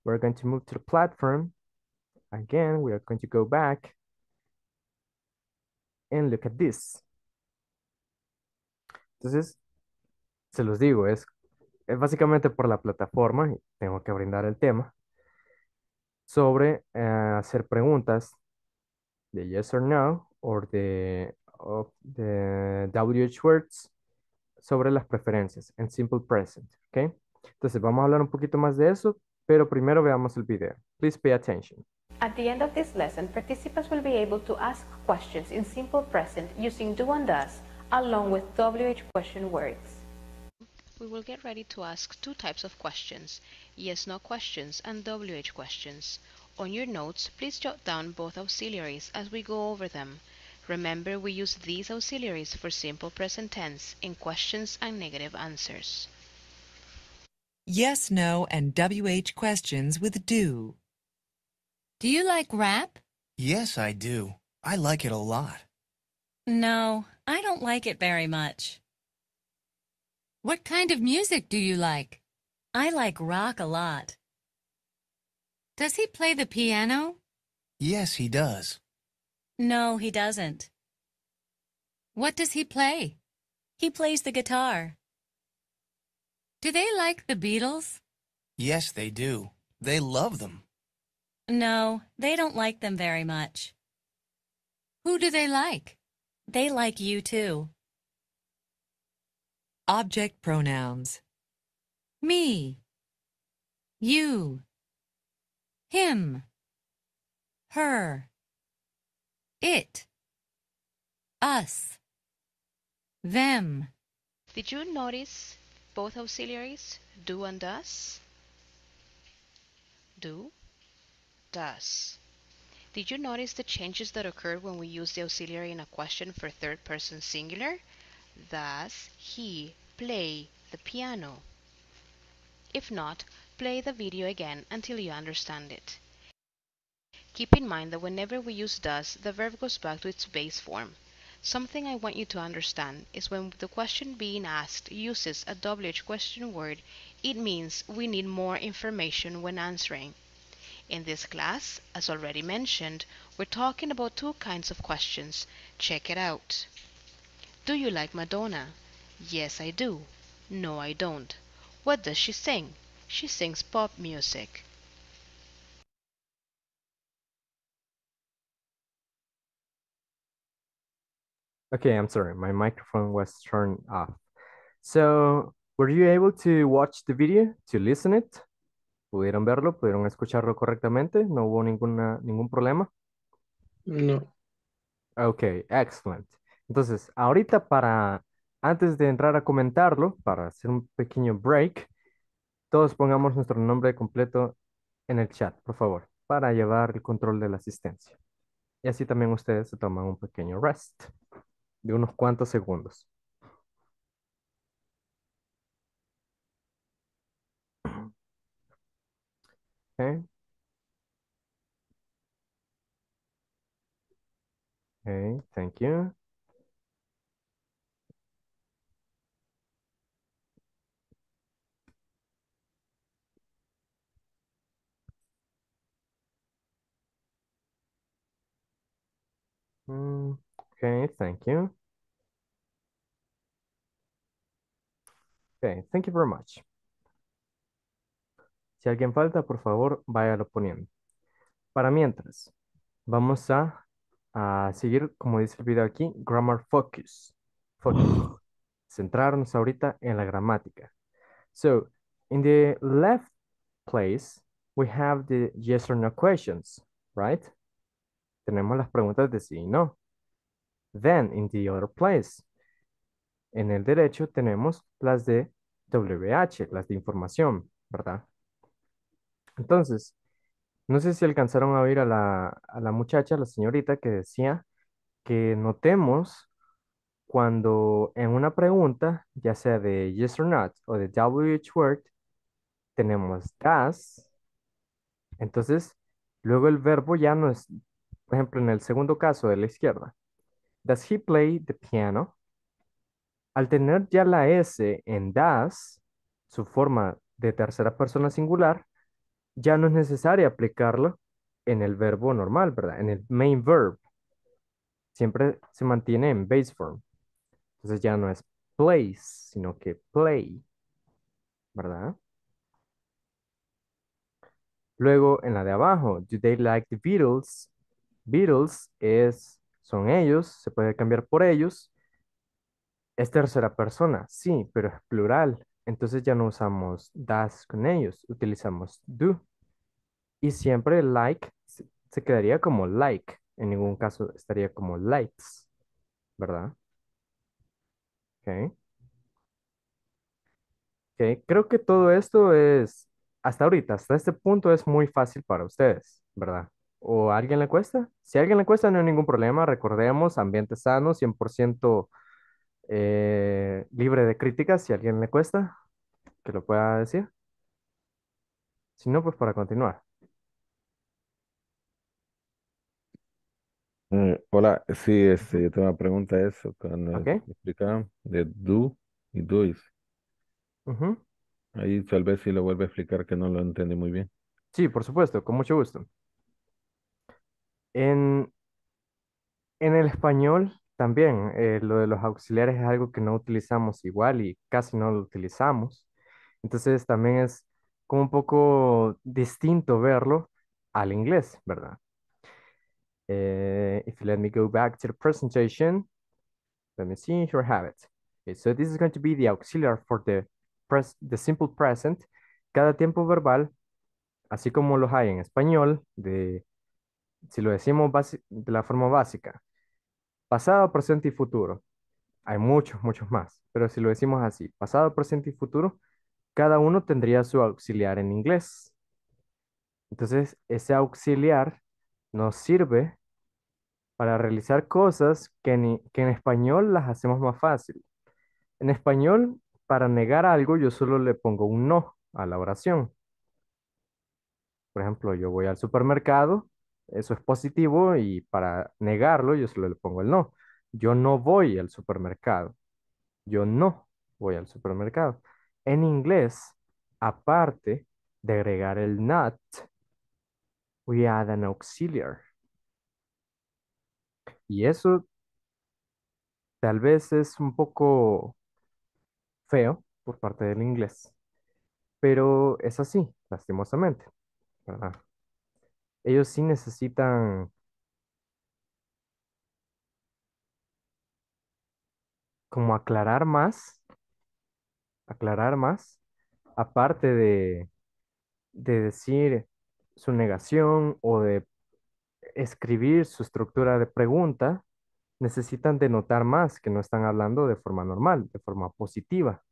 We're going to move to the platform. Again, we are going to go back and look at this. Entonces, se los digo, es básicamente por la plataforma, tengo que brindar el tema sobre eh, hacer preguntas de yes or no o de, de WH words sobre las preferencias en simple present, okay Entonces vamos a hablar un poquito más de eso, pero primero veamos el video. Please pay attention. At the end of this lesson, participants will be able to ask questions in simple present using do and does, along with WH question words. We will get ready to ask two types of questions, yes no questions and WH questions. On your notes, please jot down both auxiliaries as we go over them. Remember we use these auxiliaries for simple present tense in questions and negative answers. Yes, no, and WH questions with do. Do you like rap? Yes, I do. I like it a lot. No, I don't like it very much. What kind of music do you like? I like rock a lot. Does he play the piano? Yes, he does. No, he doesn't. What does he play? He plays the guitar. Do they like the Beatles? Yes, they do. They love them. No, they don't like them very much. Who do they like? They like you too. Object pronouns me, you, him, her, it, us, them. Did you notice both auxiliaries, do and does? Do, does. Did you notice the changes that occurred when we use the auxiliary in a question for third person singular? Thus, he play the piano. If not, play the video again until you understand it. Keep in mind that whenever we use does, the verb goes back to its base form. Something I want you to understand is when the question being asked uses a WH question word, it means we need more information when answering. In this class, as already mentioned, we're talking about two kinds of questions. Check it out. Do you like Madonna? Yes, I do. No, I don't. What does she sing? She sings pop music. Okay, I'm sorry. My microphone was turned off. So, were you able to watch the video, to listen it? ¿Pudieron verlo? ¿Pudieron escucharlo correctamente? ¿No hubo ninguna, ningún problema? No. Ok, excellent. Entonces, ahorita para antes de entrar a comentarlo, para hacer un pequeño break, todos pongamos nuestro nombre completo en el chat, por favor, para llevar el control de la asistencia. Y así también ustedes se toman un pequeño rest de unos cuantos segundos. Okay. Okay, thank you. Mm, okay, thank you. Okay, thank you very much. Si alguien falta, por favor, vaya lo poniendo. Para mientras, vamos a, seguir, como dice el video aquí, Grammar Focus. Focus. Centrarnos ahorita en la gramática. So, in the left place, we have the yes or no questions, right? Tenemos las preguntas de sí y no. Then, in the other place. En el derecho tenemos las de WH, las de información, ¿verdad? Entonces, no sé si alcanzaron a oír a la, muchacha, a la señorita, que decía que notemos cuando en una pregunta, ya sea de yes or not o de WH word, tenemos das, entonces luego el verbo ya no es, por ejemplo, en el segundo caso de la izquierda. Does he play the piano? Al tener ya la S en does, su forma de tercera persona singular, ya no es necesario aplicarlo en el verbo normal, ¿verdad? En el main verb. Siempre se mantiene en base form. Entonces ya no es place, sino que play, ¿verdad? Luego en la de abajo, do they like the Beatles? Beatles es, son ellos, se puede cambiar por ellos. Es tercera persona, sí, pero es plural. Entonces ya no usamos das con ellos, utilizamos do. Y siempre like se quedaría como like. En ningún caso estaría como likes, ¿verdad? Ok. Ok, creo que todo esto es, hasta ahorita, hasta este punto es muy fácil para ustedes, ¿verdad? o alguien le cuesta. Si a alguien le cuesta, no hay ningún problema. Recordemos, ambiente sano, 100% eh, libre de críticas. Si a alguien le cuesta, que lo pueda decir. Si no, pues para continuar. Mm, hola, sí, este, yo tengo una pregunta eso, cuando eh, Ok. de do y do is. Ahí tal vez si lo vuelve a explicar que no lo entendí muy bien. Sí, por supuesto, con mucho gusto. En, el español también, eh, lo de los auxiliares es algo que no utilizamos igual y casi no lo utilizamos. Entonces también es como un poco distinto verlo al inglés, ¿verdad? Si eh, if you let me go back to the presentation, let me see if we have it. so this is going to be the auxiliar for the, the simple present. Cada tiempo verbal, así como los hay en español, de si lo decimos de la forma básica, pasado, presente y futuro, hay muchos, muchos más, pero si lo decimos así, pasado, presente y futuro, cada uno tendría su auxiliar en inglés. Entonces, ese auxiliar nos sirve para realizar cosas que, en español las hacemos más fácil. En español, para negar algo, yo solo le pongo un no a la oración. Por ejemplo, yo voy al supermercado eso es positivo y para negarlo yo solo le pongo el no. Yo no voy al supermercado. Yo no voy al supermercado. En inglés, aparte de agregar el not, we add an auxiliar. Y eso tal vez es un poco feo por parte del inglés, pero es así, lastimosamente. ¿verdad? ellos sí necesitan, como aclarar más, aclarar más, aparte de, de, decir su negación o de escribir su estructura de pregunta, necesitan denotar más que no están hablando de forma normal, de forma positiva.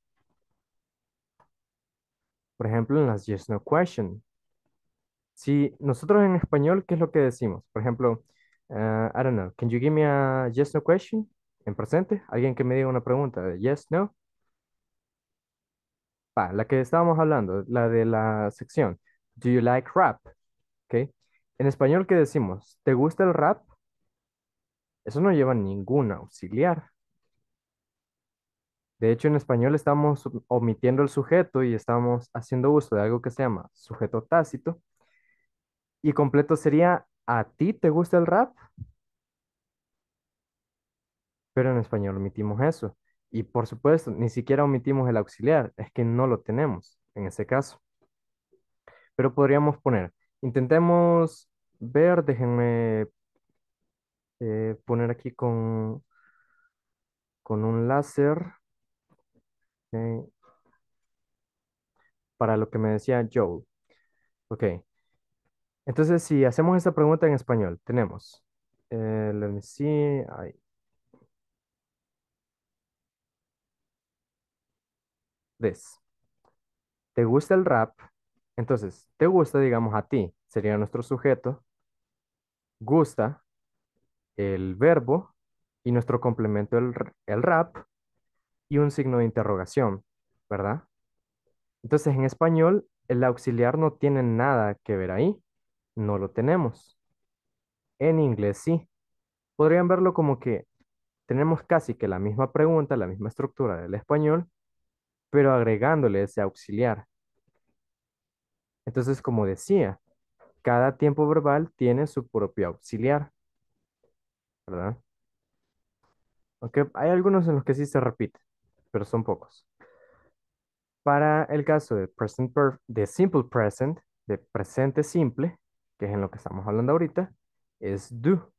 Por ejemplo, en las yes-no question, si nosotros en español, ¿qué es lo que decimos? Por ejemplo, eh, I don't know, can you give me a yes no question en presente? Alguien que me diga una pregunta de yes no. Pa, la que estábamos hablando, la de la sección. Do you like rap? Okay. En español, ¿qué decimos? ¿Te gusta el rap? Eso no lleva ningún auxiliar. De hecho, en español estamos omitiendo el sujeto y estamos haciendo uso de algo que se llama sujeto tácito, y completo sería, ¿a ti te gusta el rap? Pero en español omitimos eso. Y por supuesto, ni siquiera omitimos el auxiliar, es que no lo tenemos en ese caso. Pero podríamos poner, intentemos ver, déjenme eh, poner aquí con, con un láser. Eh, para lo que me decía Joe. Ok, entonces, si hacemos esta pregunta en español, tenemos, eh, let This. ¿Te gusta el rap? Entonces, ¿te gusta, digamos, a ti? Sería nuestro sujeto. Gusta, el verbo y nuestro complemento, el, el rap, y un signo de interrogación, ¿verdad? Entonces, en español, el auxiliar no tiene nada que ver ahí no lo tenemos. En inglés sí. Podrían verlo como que tenemos casi que la misma pregunta, la misma estructura del español, pero agregándole ese auxiliar. Entonces, como decía, cada tiempo verbal tiene su propio auxiliar. ¿Verdad? Aunque hay algunos en los que sí se repite, pero son pocos. Para el caso de, present de simple present, de presente simple, que es en lo que estamos hablando ahorita, es do.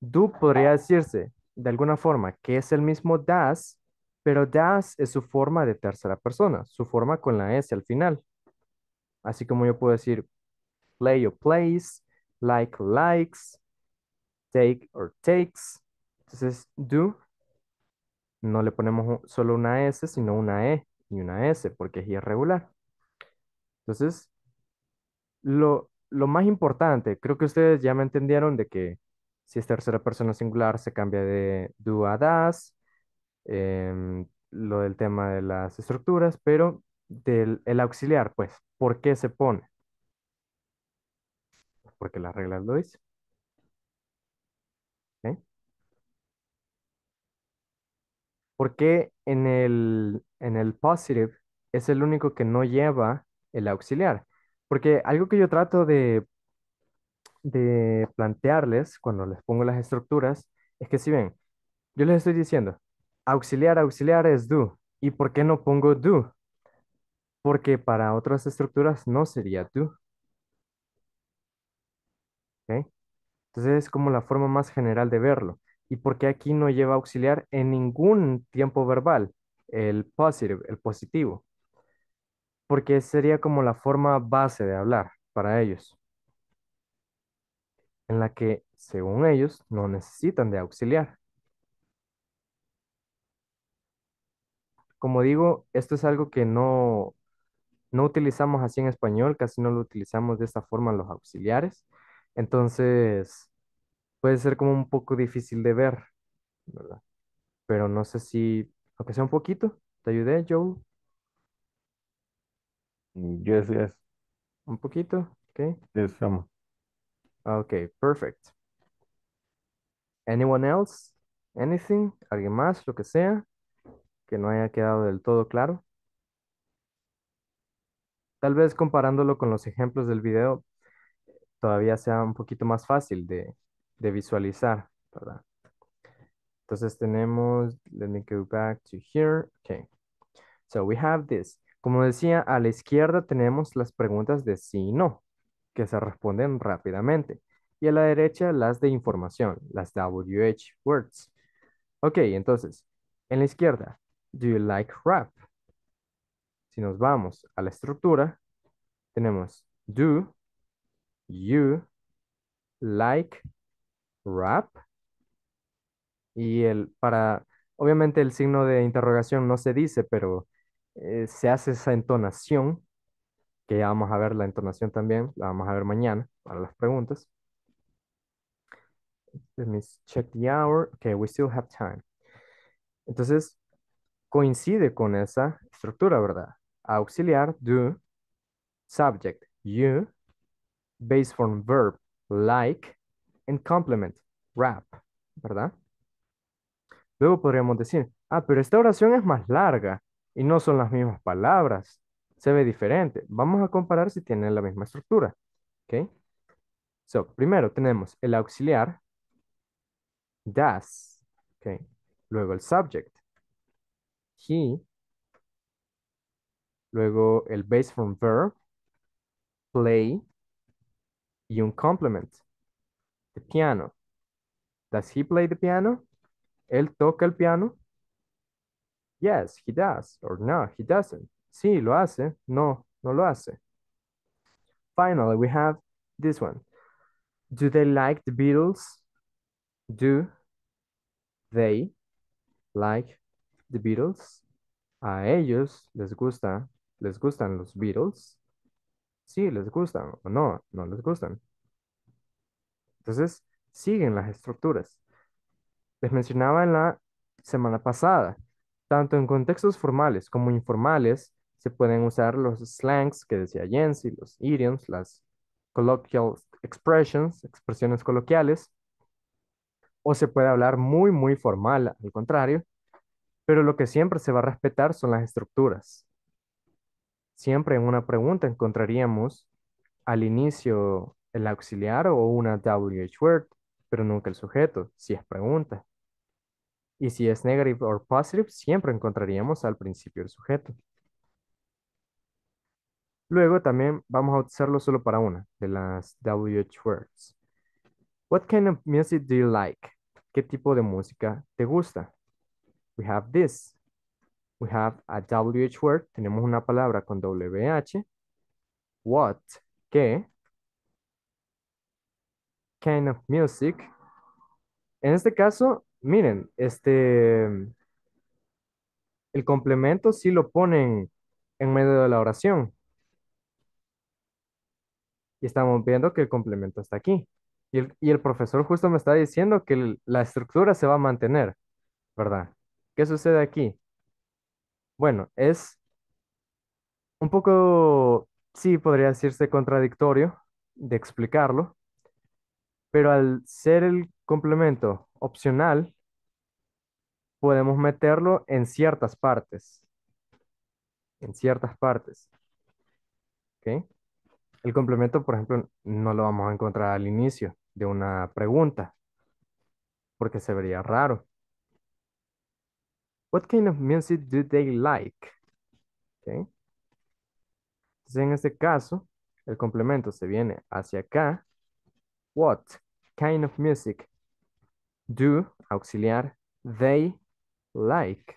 Do podría decirse de alguna forma que es el mismo das, pero das es su forma de tercera persona, su forma con la S al final. Así como yo puedo decir play o plays, like likes, take or takes. Entonces, do no le ponemos solo una S, sino una E y una S, porque es irregular. Entonces, lo, más importante, creo que ustedes ya me entendieron de que si es tercera persona singular se cambia de do a das, em, lo del tema de las estructuras, pero del el auxiliar, pues, ¿por qué se pone? Porque la regla lo dice. ¿Por qué en el, en el positive es el único que no lleva el auxiliar? Porque algo que yo trato de, plantearles cuando les pongo las estructuras es que si ven, yo les estoy diciendo, auxiliar, auxiliar es do. ¿Y por qué no pongo do? Porque para otras estructuras no sería do. Entonces es como la forma más general de verlo. ¿Y por qué aquí no lleva auxiliar en ningún tiempo verbal? El positive, el positivo porque sería como la forma base de hablar para ellos, en la que, según ellos, no necesitan de auxiliar. Como digo, esto es algo que no, utilizamos así en español, casi no lo utilizamos de esta forma los auxiliares, entonces puede ser como un poco difícil de ver, ¿verdad? Pero no sé si, aunque sea un poquito, te ayudé, Joe. Mm, yes, yes. Un poquito, ok Yes, Okay, perfect. Anyone else? Anything? ¿Alguien más? Lo que sea. Que no haya quedado del todo claro. Tal vez comparándolo con los ejemplos del video, todavía sea un poquito más fácil de, visualizar, ¿verdad? Entonces tenemos, let me go back to here. Okay. So we have this. Como decía, a la izquierda tenemos las preguntas de sí y no, que se responden rápidamente, y a la derecha las de información, las WH words. Ok, entonces, en la izquierda, do you like rap? Si nos vamos a la estructura, tenemos do you like rap? Y el para, obviamente el signo de interrogación no se dice, pero eh, se hace esa entonación, que ya vamos a ver la entonación también, la vamos a ver mañana para las preguntas. Let me check the hour. Okay, we still have time. Entonces, coincide con esa estructura, ¿verdad? Auxiliar, do, subject, you, base form, verb, like, and complement, wrap, ¿verdad? Luego podríamos decir, ah, pero esta oración es más larga y no son las mismas palabras, se ve diferente. Vamos a comparar si tienen la misma estructura. ¿Ok? So, primero tenemos el auxiliar, das, Luego el subject, he, luego el base from verb, play, y un complement, the piano. Does he play the piano? Él toca el piano. Yes, he does. Or no, he doesn't. Sí, lo hace. No, no lo hace. Finally, we have this one. Do they like the Beatles? Do they like the Beatles? A ellos les gusta, les gustan los Beatles. Sí, les gustan o no, no les gustan. Entonces, siguen las estructuras. Les mencionaba en la semana pasada tanto en contextos formales como informales, se pueden usar los slangs que decía Jensi, los idioms, las colloquial expressions, expresiones coloquiales, o se puede hablar muy, muy formal, al contrario, pero lo que siempre se va a respetar son las estructuras. Siempre en una pregunta encontraríamos al inicio el auxiliar o una WH word, pero nunca el sujeto, si es pregunta. Y si es negative or positive, siempre encontraríamos al principio el sujeto. Luego también vamos a usarlo solo para una de las WH words. What kind of music do you like? ¿Qué tipo de música te gusta? We have this. We have a WH word. Tenemos una palabra con WH. What? ¿Qué? Kind of music. En este caso, Miren, este, el complemento sí lo ponen en medio de la oración. Y estamos viendo que el complemento está aquí. Y el, profesor justo me está diciendo que la estructura se va a mantener, ¿verdad? ¿Qué sucede aquí? Bueno, es un poco, sí, podría decirse contradictorio de explicarlo, pero al ser el complemento opcional, podemos meterlo en ciertas partes. En ciertas partes. ¿Ok? El complemento, por ejemplo, no lo vamos a encontrar al inicio de una pregunta, porque se vería raro. What kind of music do they like? Okay. Entonces, en este caso, el complemento se viene hacia acá. What kind of music do, auxiliar, they like.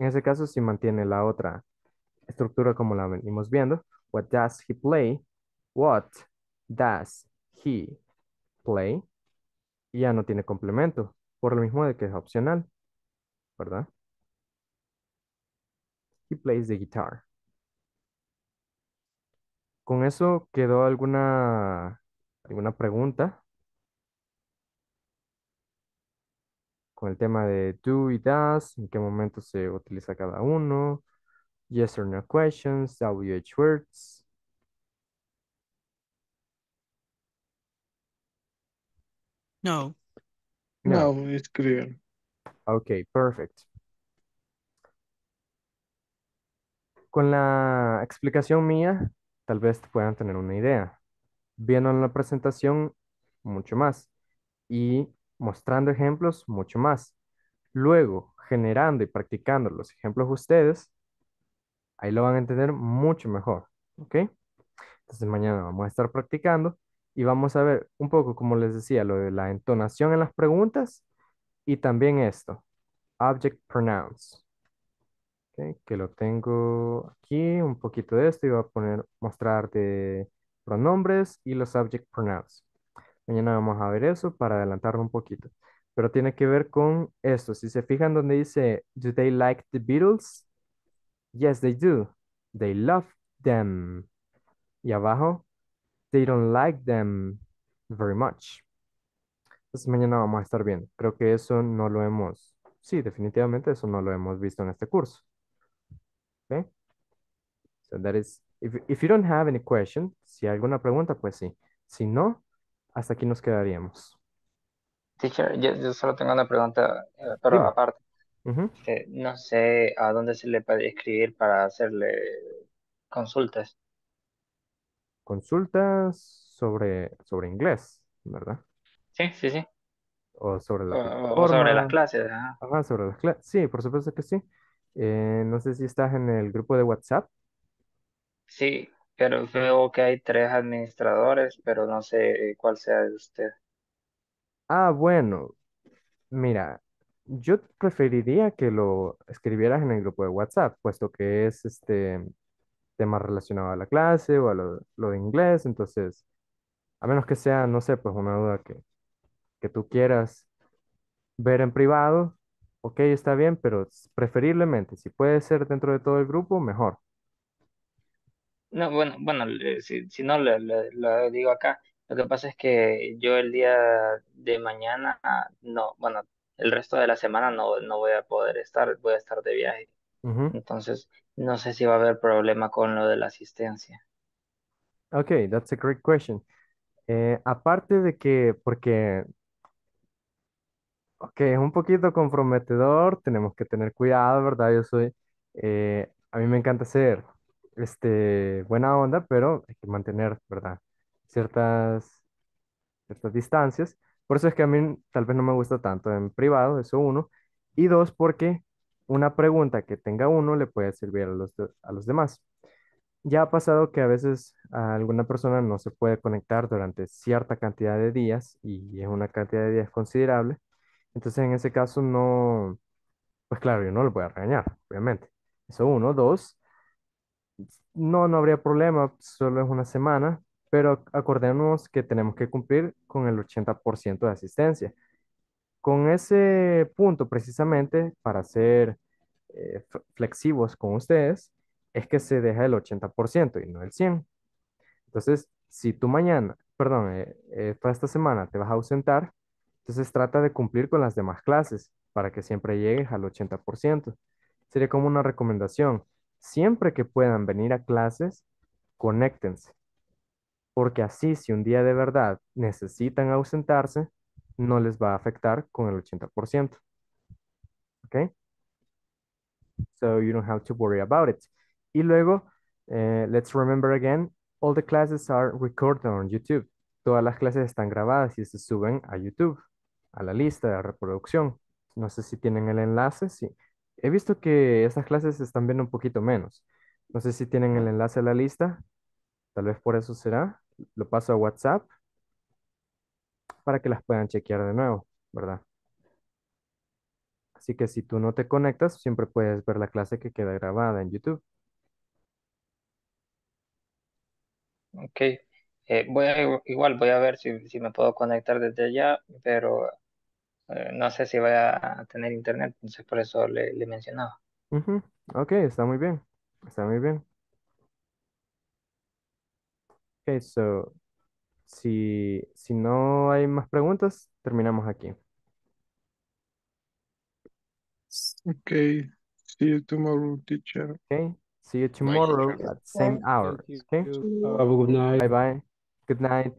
En ese caso, si mantiene la otra estructura como la venimos viendo, what does he play? What does he play? Y ya no tiene complemento, por lo mismo de que es opcional, ¿verdad? He plays the guitar. Con eso quedó alguna, alguna pregunta con el tema de do y does, en qué momento se utiliza cada uno, yes or no questions, WH words. No. No, es clear. Ok, perfect. Con la explicación mía, tal vez puedan tener una idea. Viendo la presentación, mucho más. Y mostrando ejemplos, mucho más. Luego, generando y practicando los ejemplos ustedes, ahí lo van a entender mucho mejor. ¿Ok? Entonces mañana vamos a estar practicando y vamos a ver un poco, como les decía, lo de la entonación en las preguntas y también esto, object pronouns. Eh, que lo tengo aquí, un poquito de esto, y voy a poner, de pronombres y los subject pronouns. Mañana vamos a ver eso para adelantarlo un poquito. Pero tiene que ver con esto. Si se fijan donde dice, do they like the Beatles? Yes, they do. They love them. Y abajo, they don't like them very much. Entonces mañana vamos a estar viendo. Creo que eso no lo hemos, sí, definitivamente eso no lo hemos visto en este curso. So that is, if, if you don't have any question, si hay alguna pregunta, pues sí. Si no, hasta aquí nos quedaríamos. Teacher, yo, solo tengo una pregunta, eh, pero aparte. Eh, no sé a dónde se le puede escribir para hacerle consultas. Consultas sobre, sobre inglés, ¿verdad? Sí, sí, sí. O sobre las clases. sobre las clases. Sí, por supuesto que sí. Eh, no sé si estás en el grupo de WhatsApp. Sí, pero veo que hay tres administradores, pero no sé cuál sea de usted. Ah, bueno, mira, yo preferiría que lo escribieras en el grupo de WhatsApp, puesto que es este tema relacionado a la clase o a lo, lo de inglés, entonces, a menos que sea, no sé, pues una duda que, que tú quieras ver en privado, ok, está bien, pero preferiblemente, si puede ser dentro de todo el grupo, mejor. No, bueno, bueno, si, no, le- lo digo acá. Lo que pasa es que yo el día de mañana, no, bueno, el resto de la semana no, voy a poder estar, voy a estar de viaje. Entonces, no sé si va a haber problema con lo de la asistencia. Ok, that's a great question. Eh, aparte de que, porque Ok, es un poquito comprometedor, tenemos que tener cuidado, ¿verdad? Yo soy, eh, a mí me encanta ser, este, buena onda, pero hay que mantener, ¿verdad? Ciertas, ciertas distancias. Por eso es que a mí tal vez no me gusta tanto en privado, eso uno. Y dos, porque una pregunta que tenga uno le puede servir a los, a los demás. Ya ha pasado que a veces alguna persona no se puede conectar durante cierta cantidad de días y es una cantidad de días considerable. Entonces, en ese caso, no, pues claro, yo no lo voy a regañar, obviamente. Eso uno, dos, no, no habría problema, solo es una semana, pero acordémonos que tenemos que cumplir con el 80% de asistencia. Con ese punto, precisamente, para ser eh, flexivos con ustedes, es que se deja el 80% y no el 100%. Entonces, si tú mañana, perdón, para eh, eh, esta semana te vas a ausentar, entonces trata de cumplir con las demás clases para que siempre llegues al 80%. Sería como una recomendación. Siempre que puedan venir a clases, conéctense. Porque así, si un día de verdad necesitan ausentarse, no les va a afectar con el 80%. ¿Ok? So you don't have to worry about it. Y luego, eh, let's remember again, all the classes are recorded on YouTube. Todas las clases están grabadas y se suben a YouTube a la lista de reproducción. No sé si tienen el enlace, sí. He visto que esas clases están viendo un poquito menos. No sé si tienen el enlace a la lista. Tal vez por eso será. Lo paso a WhatsApp para que las puedan chequear de nuevo, ¿verdad? Así que si tú no te conectas, siempre puedes ver la clase que queda grabada en YouTube. Ok, eh, voy a, igual voy a ver si, si, me puedo conectar desde allá, pero eh, no sé si voy a tener internet, entonces por eso le, le mencionaba. Ok, está muy bien. Está muy bien. Ok, so, si, si no hay más preguntas, terminamos aquí. Ok, see you tomorrow, teacher. Okay, see you tomorrow at same hour. Okay, Bye bye. Good night.